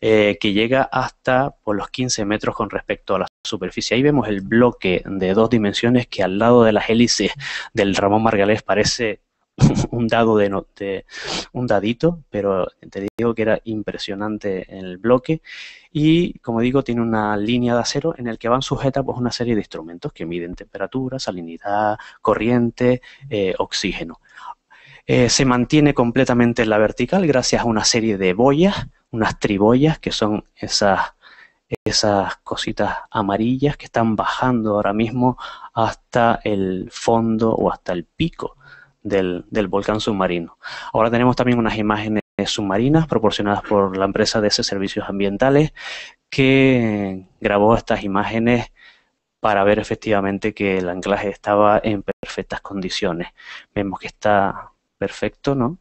eh, que llega hasta por los 15 metros con respecto a la superficie. Ahí vemos el bloque de dos dimensiones que al lado de las hélices del Ramón Margalés parece un dado de, un dadito, pero te digo que era impresionante el bloque. Y como digo, tiene una línea de acero en el que van sujetas pues, una serie de instrumentos que miden temperatura, salinidad, corriente, eh, oxígeno. Eh, se mantiene completamente en la vertical gracias a una serie de boyas, unas triboyas, que son esas, esas cositas amarillas que están bajando ahora mismo hasta el fondo o hasta el pico del, volcán submarino. Ahora tenemos también unas imágenes submarinas proporcionadas por la empresa de Servicios Ambientales que grabó estas imágenes para ver efectivamente que el anclaje estaba en perfectas condiciones. Vemos que está perfecto, ¿no?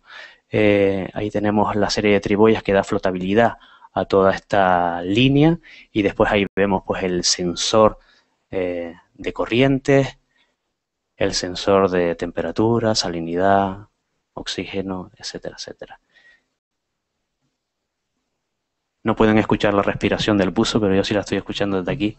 Eh, ahí tenemos la serie de triboyas que da flotabilidad a toda esta línea y después ahí vemos pues el sensor eh, de corrientes, el sensor de temperatura, salinidad, oxígeno, etcétera, etcétera. No pueden escuchar la respiración del buzo, pero yo sí la estoy escuchando desde aquí.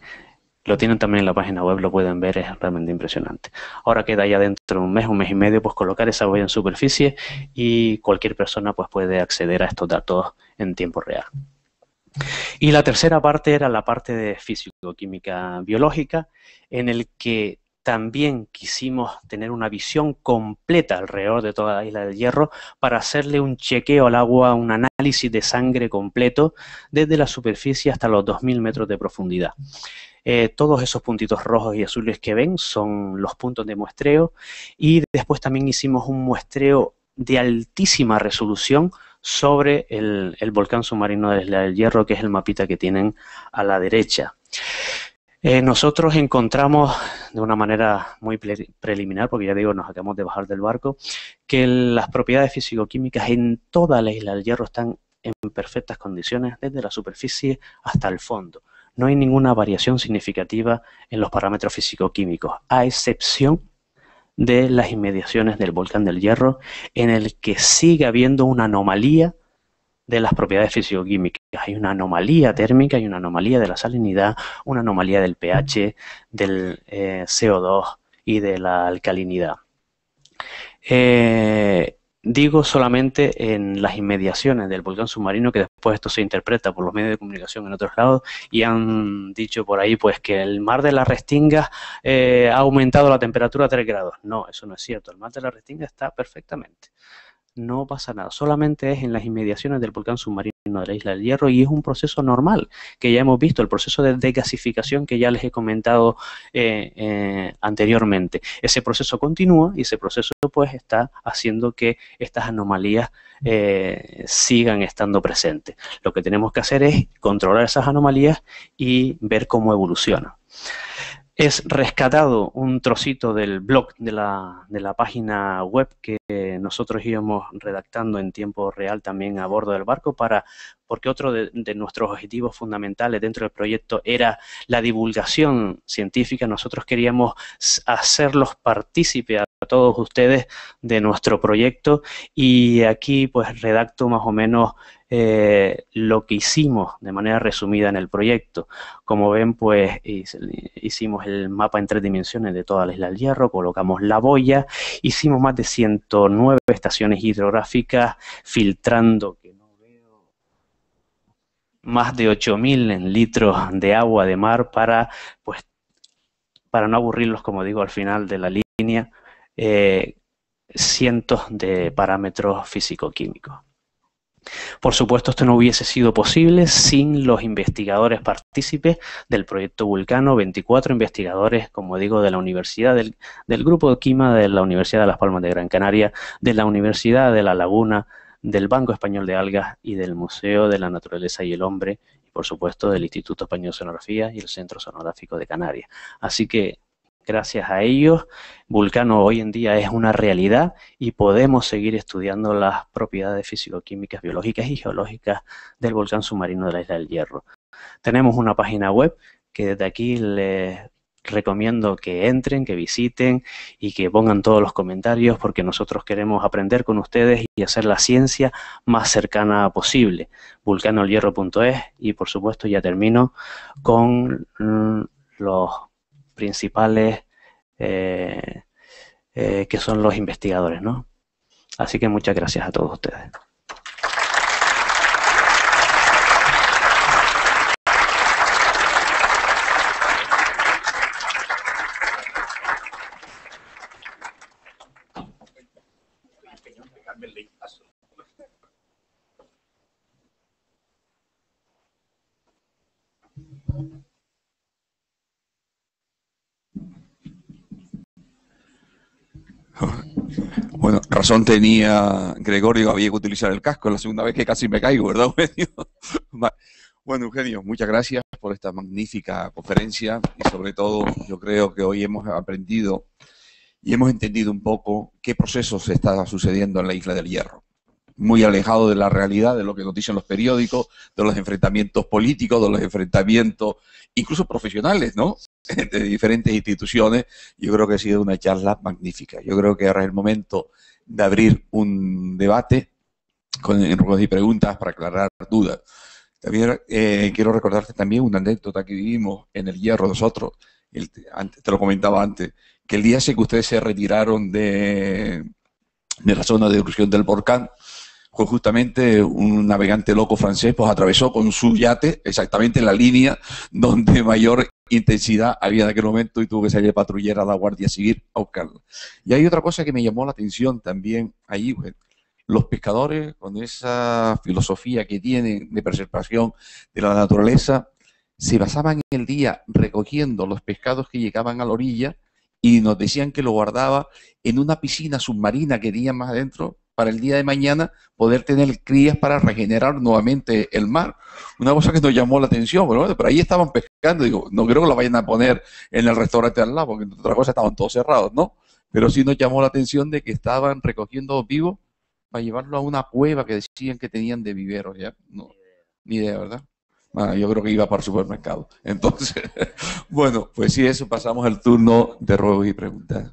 Lo tienen también en la página web, lo pueden ver, es realmente impresionante. Ahora queda ya dentro de un mes, un mes y medio, pues colocar esa huella en superficie y cualquier persona pues puede acceder a estos datos en tiempo real. Y la tercera parte era la parte de físico-química biológica, en el que también quisimos tener una visión completa alrededor de toda la isla del Hierro para hacerle un chequeo al agua, un análisis de sangre completo desde la superficie hasta los 2.000 metros de profundidad. Eh, todos esos puntitos rojos y azules que ven son los puntos de muestreo y después también hicimos un muestreo de altísima resolución sobre el, el volcán submarino de la isla del Hierro, que es el mapita que tienen a la derecha. Eh, nosotros encontramos de una manera muy preliminar, porque ya digo, nos acabamos de bajar del barco, que las propiedades fisicoquímicas en toda la isla del hierro están en perfectas condiciones desde la superficie hasta el fondo. No hay ninguna variación significativa en los parámetros fisicoquímicos, a excepción de las inmediaciones del volcán del hierro, en el que sigue habiendo una anomalía de las propiedades fisioquímicas. Hay una anomalía térmica, hay una anomalía de la salinidad, una anomalía del pH, del eh, CO2 y de la alcalinidad. Eh, digo solamente en las inmediaciones del volcán submarino, que después esto se interpreta por los medios de comunicación en otros lados, y han dicho por ahí pues que el mar de la Restinga eh, ha aumentado la temperatura a 3 grados. No, eso no es cierto, el mar de la Restinga está perfectamente no pasa nada. Solamente es en las inmediaciones del volcán submarino de la Isla del Hierro y es un proceso normal que ya hemos visto, el proceso de degasificación que ya les he comentado eh, eh, anteriormente. Ese proceso continúa y ese proceso pues está haciendo que estas anomalías eh, sigan estando presentes. Lo que tenemos que hacer es controlar esas anomalías y ver cómo evolucionan es rescatado un trocito del blog de la, de la, página web que nosotros íbamos redactando en tiempo real también a bordo del barco para porque otro de, de, nuestros objetivos fundamentales dentro del proyecto era la divulgación científica. Nosotros queríamos hacerlos partícipes todos ustedes de nuestro proyecto y aquí pues redacto más o menos eh, lo que hicimos de manera resumida en el proyecto. Como ven, pues hicimos el mapa en tres dimensiones de toda la isla del Hierro, colocamos la boya, hicimos más de 109 estaciones hidrográficas filtrando que no veo, más de 8.000 litros de agua de mar para, pues, para no aburrirlos, como digo, al final de la línea, eh, cientos de parámetros físico-químicos. Por supuesto, esto no hubiese sido posible sin los investigadores partícipes del proyecto Vulcano, 24 investigadores, como digo, de la Universidad del, Grupo de Quima, de la Universidad de Las Palmas de Gran Canaria, de la Universidad de La Laguna, del Banco Español de Algas y del Museo de la Naturaleza y el Hombre, y por supuesto del Instituto Español de Sonografía y el Centro Sonográfico de Canarias. Así que Gracias a ellos, Vulcano hoy en día es una realidad y podemos seguir estudiando las propiedades fisicoquímicas, biológicas y geológicas del volcán submarino de la Isla del Hierro. Tenemos una página web que desde aquí les recomiendo que entren, que visiten y que pongan todos los comentarios porque nosotros queremos aprender con ustedes y hacer la ciencia más cercana posible. vulcanolhierro.es y por supuesto ya termino con los principales eh, eh, que son los investigadores, ¿no? Así que muchas gracias a todos ustedes. Bueno, razón tenía Gregorio, había que utilizar el casco, la segunda vez que casi me caigo, ¿verdad, Eugenio? Bueno, Eugenio, muchas gracias por esta magnífica conferencia y sobre todo yo creo que hoy hemos aprendido y hemos entendido un poco qué procesos está sucediendo en la isla del Hierro muy alejado de la realidad, de lo que nos dicen los periódicos, de los enfrentamientos políticos, de los enfrentamientos incluso profesionales, ¿no? De diferentes instituciones. Yo creo que ha sido una charla magnífica. Yo creo que ahora es el momento de abrir un debate con y preguntas para aclarar dudas. También eh, quiero recordarte también una anécdota que vivimos en el hierro nosotros, el, te lo comentaba antes, que el día que ustedes se retiraron de, de la zona de erupción del volcán, justamente un navegante loco francés pues atravesó con su yate exactamente la línea donde mayor intensidad había en aquel momento y tuvo que salir de patrullera a la Guardia Civil a buscarla. Y hay otra cosa que me llamó la atención también ahí, los pescadores con esa filosofía que tienen de preservación de la naturaleza se basaban en el día recogiendo los pescados que llegaban a la orilla y nos decían que lo guardaba en una piscina submarina que tenían más adentro para el día de mañana poder tener crías para regenerar nuevamente el mar. Una cosa que nos llamó la atención, pero, bueno, pero ahí estaban pescando, digo, no creo que lo vayan a poner en el restaurante al lado, porque otra cosa estaban todos cerrados, ¿no? Pero sí nos llamó la atención de que estaban recogiendo vivos para llevarlo a una cueva que decían que tenían de viveros, ¿ya? No, ni idea, ¿verdad? Ah, yo creo que iba para el supermercado. Entonces, bueno, pues sí, eso pasamos el turno de ruegos y preguntas.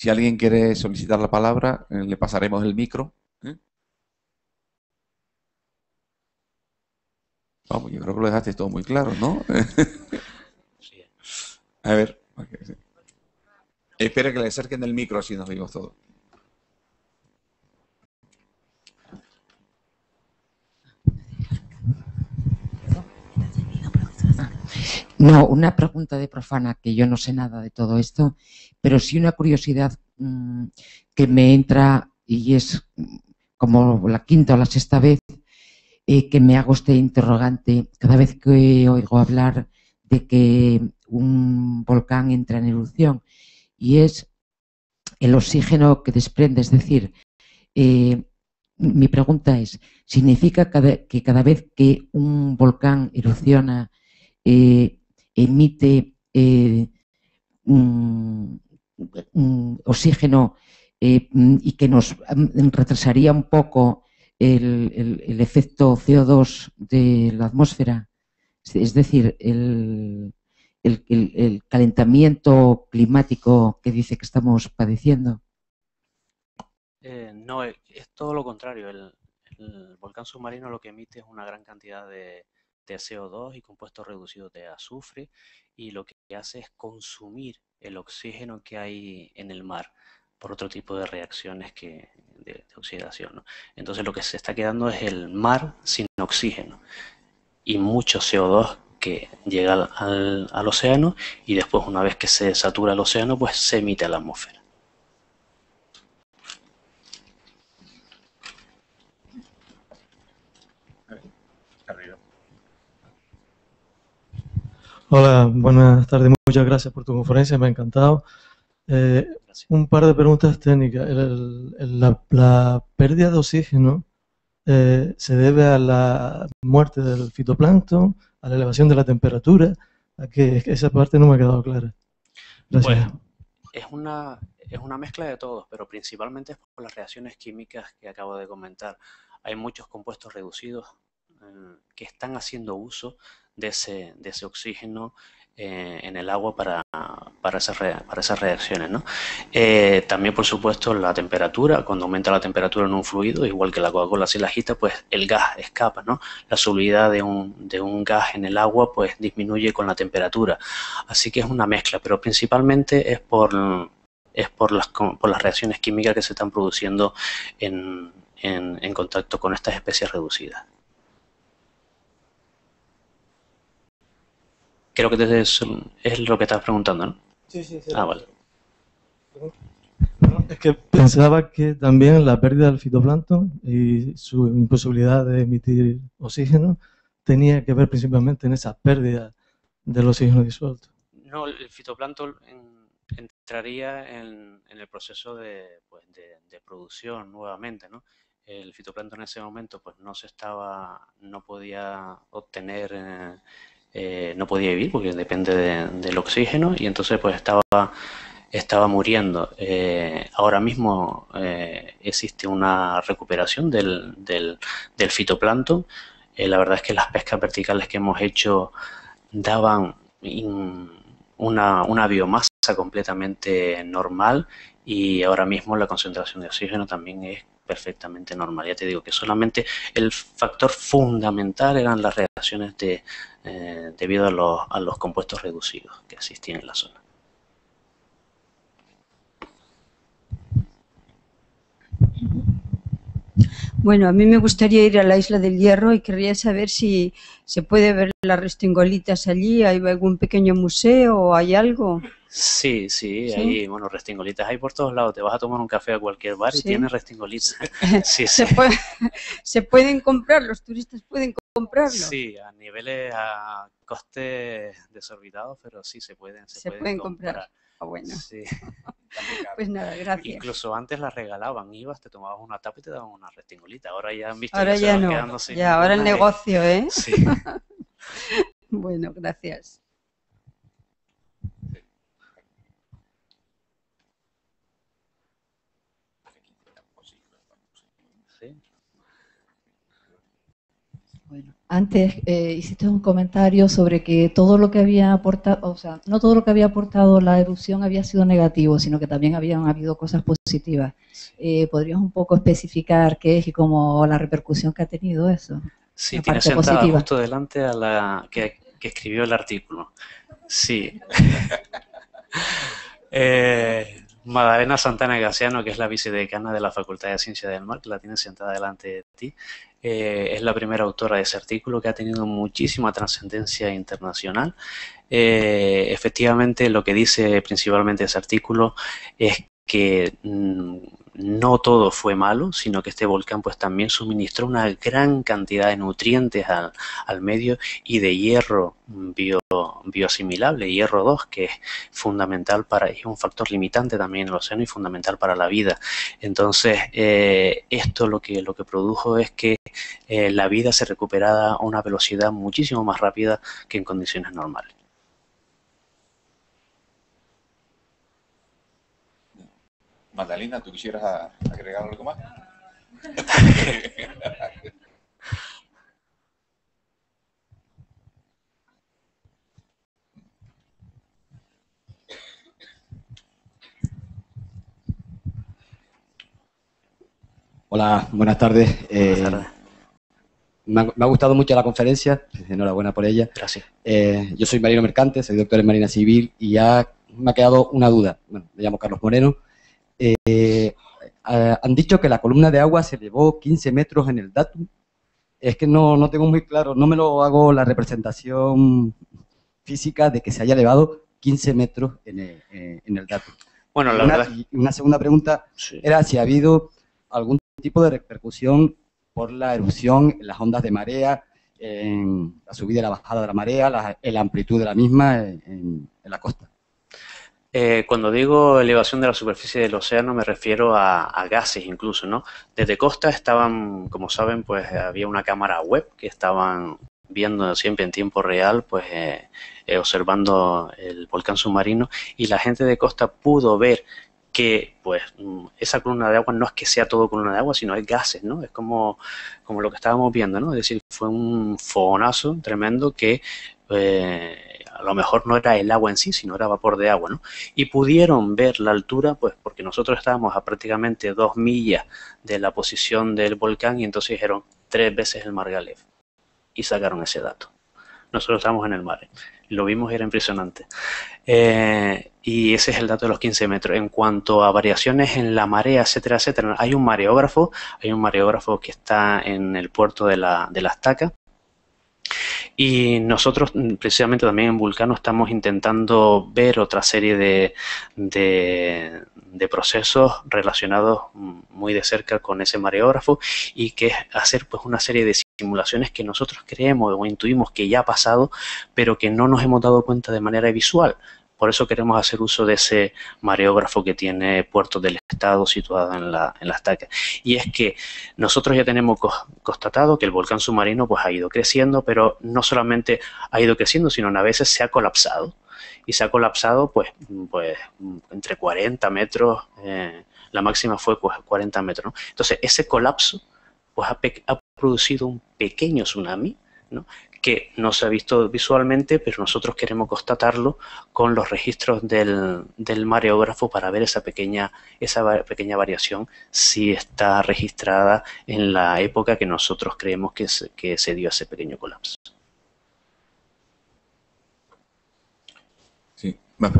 Si alguien quiere solicitar la palabra, eh, le pasaremos el micro. ¿eh? Vamos, yo creo que lo dejaste todo muy claro, ¿no? A ver. Espera que le acerquen el micro, así nos vimos todo. No, una pregunta de profana, que yo no sé nada de todo esto, pero sí una curiosidad mm, que me entra y es mm, como la quinta o la sexta vez eh, que me hago este interrogante cada vez que oigo hablar de que un volcán entra en erupción y es el oxígeno que desprende, es decir, eh, mi pregunta es, ¿significa que cada vez que un volcán erupciona eh, emite eh, oxígeno eh, y que nos mm, retrasaría un poco el, efecto CO2 de la atmósfera, es decir, el, calentamiento climático que dice que estamos padeciendo. Eh, no, es, todo lo contrario. el, volcán submarino lo que emite es una gran cantidad de, de CO2 y compuestos reducidos de azufre y lo que hace es consumir el oxígeno que hay en el mar por otro tipo de reacciones que, de, oxidación. Entonces lo que se está quedando es el mar sin oxígeno y mucho CO2 que llega al océano y después una vez que se satura el océano pues se emite a la atmósfera. Hola, buenas tardes. Muchas gracias por tu conferencia, me ha encantado. Eh, un par de preguntas técnicas. la, pérdida de oxígeno eh, se debe a la muerte del fitoplancton, a la elevación de la temperatura. ¿A que Esa parte no me ha quedado clara. Gracias. es una, es una mezcla de todos, pero principalmente es por las reacciones químicas que acabo de comentar. Hay muchos compuestos reducidos eh, que están haciendo uso de ese, oxígeno eh, en el agua para, esas, reacciones. Eh, también, por supuesto, la temperatura. Cuando aumenta la temperatura en un fluido, igual que la Coca-Cola si la agita, pues el gas escapa. La solubilidad de un, gas en el agua pues disminuye con la temperatura. Así que es una mezcla, pero principalmente es por, las, reacciones químicas que se están produciendo en contacto con estas especies reducidas. creo que desde es, lo que estás preguntando, ¿no? Sí, sí, sí. Ah, vale. es que pensaba que también la pérdida del fitoplancton y su imposibilidad de emitir oxígeno tenía que ver principalmente en esa pérdida del oxígeno disuelto. No, el fitoplancton entraría en, el proceso pues, de, producción nuevamente, ¿no? El fitoplancton en ese momento pues no se estaba, no podía obtener eh, eh, no podía vivir porque depende del oxígeno y entonces pues estaba, estaba muriendo. Eh, ahora mismo eh, existe una recuperación del, del, fitoplancton. la verdad es que las pescas verticales que hemos hecho daban una, una biomasa completamente normal y ahora mismo la concentración de oxígeno también es perfectamente normal. Ya te digo que solamente el factor fundamental eran las reacciones de, eh, debido a los, a los compuestos reducidos que existían en la zona. Bueno, a mí me gustaría ir a la Isla del Hierro y querría saber si se puede ver las restingolitas allí, hay algún pequeño museo o hay algo. Sí, sí, hay, bueno, restingolitas hay por todos lados. Te vas a tomar un café a cualquier bar y tienes restingolitas. sí, se, pueden comprar, los turistas pueden comprarlo. Sí, a niveles, a costes desorbitados, pero sí se pueden. Se, pueden, comprar. Ah, bueno. Sí. pues nada, gracias. Incluso antes la regalaban, ibas, te tomabas una tapa y te daban una restingolita. Ahora ya han visto ahora ya no. Ya, ahora el negocio, ¿eh? Sí. bueno, gracias. Antes eh, hiciste un comentario sobre que todo lo que había aportado, o sea, no todo lo que había aportado la erupción había sido negativo, sino que también habían habido cosas positivas. Eh, ¿Podrías un poco especificar qué es y cómo la repercusión que ha tenido eso? Sí, tiene sentada justo delante a la que, escribió el artículo. Sí. Eh, Madalena Santana Gaciano, que es la vicedecana de la Facultad de Ciencias del Mar, la tiene sentada delante de ti, eh, es la primera autora de ese artículo que ha tenido muchísima trascendencia internacional. Eh, efectivamente, lo que dice principalmente ese artículo es que mm, no todo fue malo, sino que este volcán pues también suministró una gran cantidad de nutrientes al, medio y de hierro bio, bioasimilable, hierro 2, que es fundamental para, es un factor limitante también en el océano y fundamental para la vida. Entonces, eh, esto lo que, lo que produjo es que eh, la vida se recuperara a una velocidad muchísimo más rápida que en condiciones normales. Magdalena, ¿tú quisieras agregar algo más? Hola, buenas tardes. Eh, me, ha, gustado mucho la conferencia, enhorabuena por ella. Gracias. Eh, yo soy marino mercante, soy doctor en marina civil y ya me ha quedado una duda. Bueno, me llamo Carlos Moreno. Eh, eh, han dicho que la columna de agua se elevó 15 metros en el datum. Es que no, no tengo muy claro, no me lo hago la representación física de que se haya elevado 15 metros en el, eh, en datum. Bueno, la una, verdad. una segunda pregunta era si ha habido algún tipo de repercusión por la erupción en las ondas de marea, en la subida y la bajada de la marea, la, la amplitud de la misma en la costa. Eh, cuando digo elevación de la superficie del océano me refiero a, gases incluso, ¿no? Desde Costa estaban, como saben, pues había una cámara web que estaban viendo siempre en tiempo real, pues eh, eh, observando el volcán submarino y la gente de Costa pudo ver que pues mm, esa columna de agua no es que sea todo columna de agua, sino es gases, ¿no? Es como, como lo que estábamos viendo, ¿no? Es decir, fue un fogonazo tremendo que a lo mejor no era el agua en sí, sino era vapor de agua, ¿no? Y pudieron ver la altura, pues porque nosotros estábamos a prácticamente dos millas de la posición del volcán y entonces dijeron tres veces el mar Galef y sacaron ese dato. Nosotros estábamos en el mar, ¿eh? lo vimos era impresionante. Eh, y ese es el dato de los 15 metros. En cuanto a variaciones en la marea, etcétera, etcétera, hay un mareógrafo, hay un mareógrafo que está en el puerto de, la, de Las Tacas y nosotros, mm, precisamente también en Vulcano, estamos intentando ver otra serie de, procesos relacionados mm, muy de cerca con ese mareógrafo y que es hacer pues una serie de simulaciones que nosotros creemos o intuimos que ya ha pasado, pero que no nos hemos dado cuenta de manera visual. Por eso queremos hacer uso de ese mareógrafo que tiene Puerto del Estado situado en, la, en las tacas. Y es que nosotros ya tenemos constatado que el volcán submarino pues, ha ido creciendo, pero no solamente ha ido creciendo, sino a veces se ha colapsado. Y se ha colapsado pues, pues entre 40 metros, eh, la máxima fue 40 pues, metros. Entonces, ese colapso pues, ha, ha producido un pequeño tsunami ¿no? que no se ha visto visualmente, pero nosotros queremos constatarlo con los registros del, del mareógrafo para ver esa pequeña, esa pequeña variación si está registrada en la época que nosotros creemos que se, dio ese pequeño colapso. Sí, más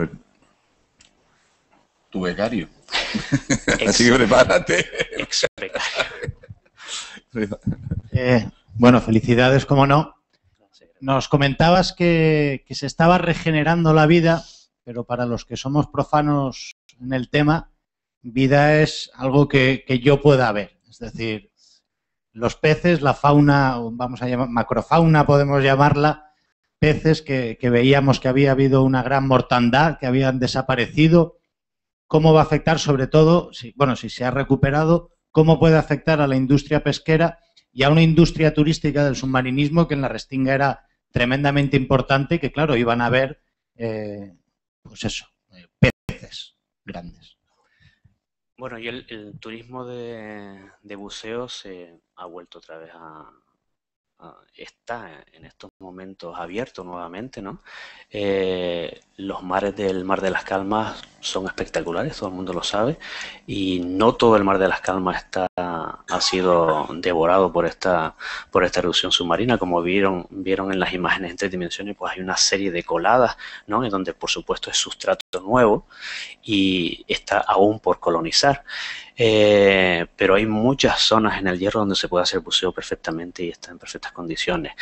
Tu becario. Así prepárate. Eh, bueno, felicidades, como no, nos comentabas que, se estaba regenerando la vida, pero para los que somos profanos en el tema, vida es algo que, yo pueda ver. Es decir, los peces, la fauna, vamos a llamar macrofauna, podemos llamarla, peces que, veíamos que había habido una gran mortandad, que habían desaparecido. ¿Cómo va a afectar, sobre todo, si, bueno, si se ha recuperado, cómo puede afectar a la industria pesquera y a una industria turística del submarinismo que en la Restinga era tremendamente importante que, claro, iban a haber, eh, pues eso, eh, peces grandes. Bueno, y el, el turismo de, de buceo se ha vuelto otra vez a, Ah, está en estos momentos abierto nuevamente, ¿no? Eh, los mares del Mar de las Calmas son espectaculares, todo el mundo lo sabe, y no todo el Mar de las Calmas está, ha sido devorado por esta, por esta erupción submarina, como vieron, vieron en las imágenes en tres dimensiones, pues hay una serie de coladas, ¿no? En donde por supuesto es sustrato nuevo y está aún por colonizar. Eh, pero hay muchas zonas en el hierro donde se puede hacer buceo perfectamente y está en perfectas condiciones.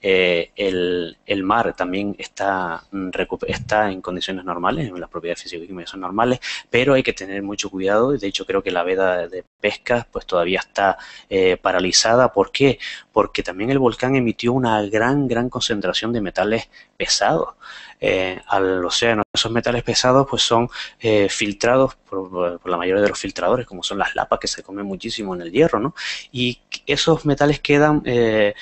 Eh, el, mar también está, mm, está en condiciones normales, en las propiedades físico son normales, pero hay que tener mucho cuidado de hecho creo que la veda de pesca pues todavía está eh, paralizada. ¿Por qué? Porque también el volcán emitió una gran, gran concentración de metales pesados eh, al océano. Esos metales pesados pues son eh, filtrados por, la mayoría de los filtradores, como son las lapas que se comen muchísimo en el hierro, Y esos metales quedan eh,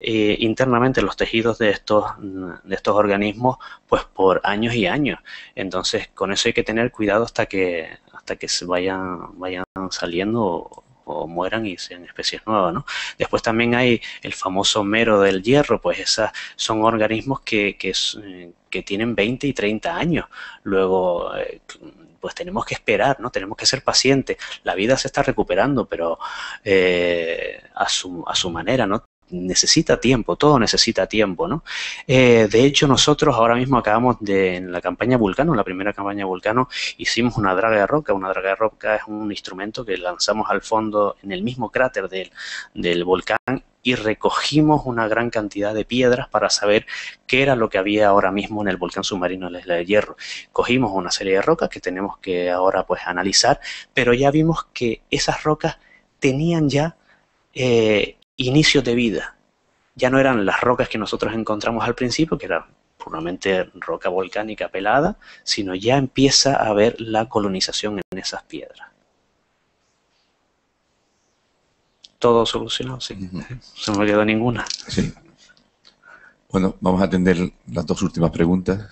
eh, internamente en los tejidos de estos, de estos organismos pues por años y años. Entonces con eso hay que tener cuidado hasta que, hasta que se vayan, vayan saliendo mueran y sean especies nuevas, ¿no? Después también hay el famoso mero del hierro, pues esas son organismos que, que, eh, tienen 20 y 30 años. Luego, eh, pues tenemos que esperar, ¿no? Tenemos que ser pacientes. La vida se está recuperando, pero eh, a, su, a su manera, ¿no? necesita tiempo, todo necesita tiempo, ¿no? Eh, de hecho, nosotros ahora mismo acabamos de, en la campaña Vulcano, la primera campaña Vulcano, hicimos una draga de roca. Una draga de roca es un instrumento que lanzamos al fondo en el mismo cráter del, del volcán y recogimos una gran cantidad de piedras para saber qué era lo que había ahora mismo en el volcán submarino de la isla de Hierro. Cogimos una serie de rocas que tenemos que ahora pues analizar, pero ya vimos que esas rocas tenían ya eh, inicios de vida. Ya no eran las rocas que nosotros encontramos al principio, que era puramente roca volcánica pelada, sino ya empieza a haber la colonización en esas piedras. Todo solucionado, sí. Se me ninguna. Sí. Bueno, vamos a atender las dos últimas preguntas.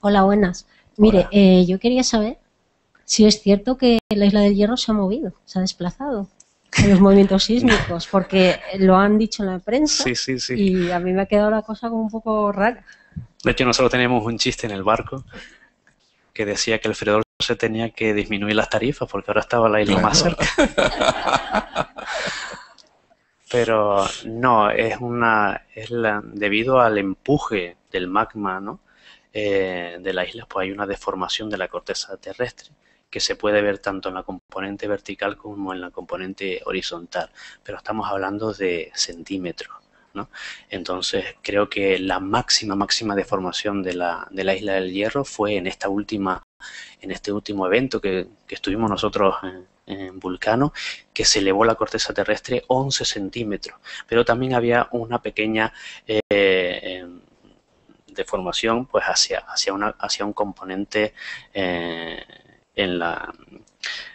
Hola, buenas. Mire, eh, yo quería saber si es cierto que la isla del hierro se ha movido, se ha desplazado los movimientos sísmicos, porque lo han dicho en la prensa y a mí me ha quedado la cosa como un poco rara. De hecho, nosotros teníamos un chiste en el barco que decía que el fredor se tenía que disminuir las tarifas porque ahora estaba la isla más cerca. Pero no, es una es debido al empuje del magma, ¿no? Eh, de las isla, pues hay una deformación de la corteza terrestre que se puede ver tanto en la componente vertical como en la componente horizontal, pero estamos hablando de centímetros. ¿no? Entonces, creo que la máxima, máxima deformación de la, de la isla del Hierro fue en esta última, en este último evento que, estuvimos nosotros en, Vulcano, que se elevó la corteza terrestre 11 centímetros, pero también había una pequeña eh, em, deformación pues hacia, hacia, una, hacia un componente eh, en la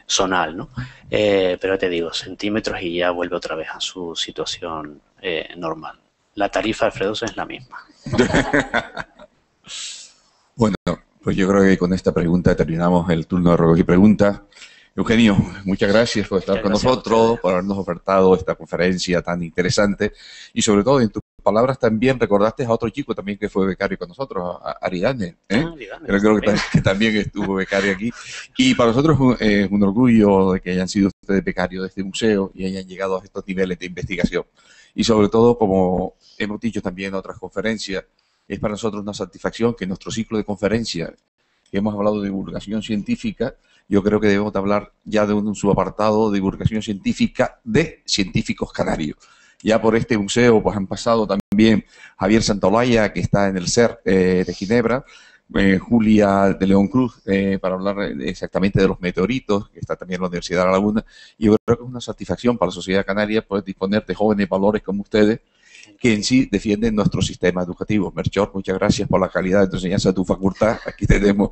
zonal, ¿no? Eh, pero te digo, centímetros y ya vuelve otra vez a su situación eh, normal. La tarifa de es la misma. bueno, pues yo creo que con esta pregunta terminamos el turno de y preguntas. Eugenio, muchas gracias por estar con nosotros, por habernos ofertado esta conferencia tan interesante y sobre todo en tu palabras también recordaste a otro chico también que fue becario con nosotros, a ¿eh? ah, creo que, también estuvo becario aquí. Y para nosotros es eh, un orgullo de que hayan sido ustedes becarios de este museo y hayan llegado a estos niveles de investigación. Y sobre todo, como hemos dicho también en otras conferencias, es para nosotros una satisfacción que nuestro ciclo de conferencias, que hemos hablado de divulgación científica, yo creo que debemos hablar ya de un subapartado de divulgación científica de científicos canarios ya por este museo pues han pasado también Javier Santolaya, que está en el CER eh, de Ginebra, eh, Julia de León Cruz, eh, para hablar exactamente de los meteoritos, que está también en la Universidad de La Laguna. Y yo creo que es una satisfacción para la sociedad canaria poder pues, disponer de jóvenes valores como ustedes, que en sí defienden nuestro sistema educativo. Merchor, muchas gracias por la calidad de tu enseñanza de tu facultad. Aquí tenemos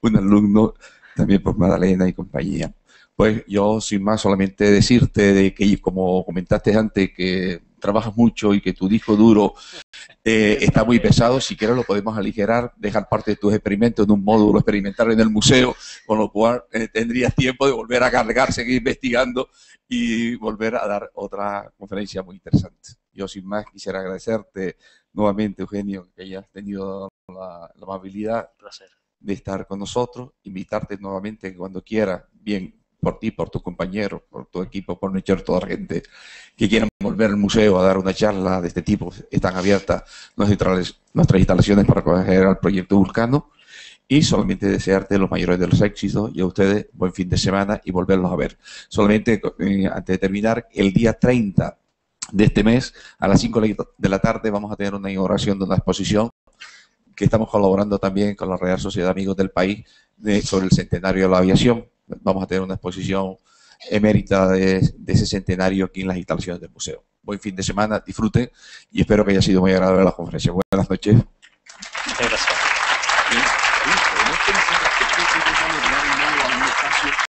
un alumno también por Madalena y compañía. Pues yo, sin más, solamente decirte de que, como comentaste antes, que trabajas mucho y que tu disco duro eh, está muy pesado, si quieres lo podemos aligerar, dejar parte de tus experimentos en un módulo experimental en el museo, con lo cual eh, tendrías tiempo de volver a cargar, seguir investigando y volver a dar otra conferencia muy interesante. Yo sin más quisiera agradecerte nuevamente, Eugenio, que hayas tenido la, la amabilidad de estar con nosotros, invitarte nuevamente cuando quieras, bien por ti, por tus compañeros, por tu equipo, por Nichor, toda la gente que quieran volver al museo a dar una charla de este tipo, están abiertas nuestras, instalaciones para acoger al proyecto Vulcano. Y solamente desearte los mayores de los éxitos y a ustedes buen fin de semana y volverlos a ver. Solamente eh, antes de terminar, el día 30 de este mes, a las 5 de la tarde, vamos a tener una inauguración de una exposición que estamos colaborando también con la Real Sociedad de Amigos del País eh, sobre el centenario de la aviación vamos a tener una exposición emérita de, ese centenario aquí en las instalaciones del museo. Buen fin de semana, disfruten y espero que haya sido muy agradable la conferencia. Buenas noches.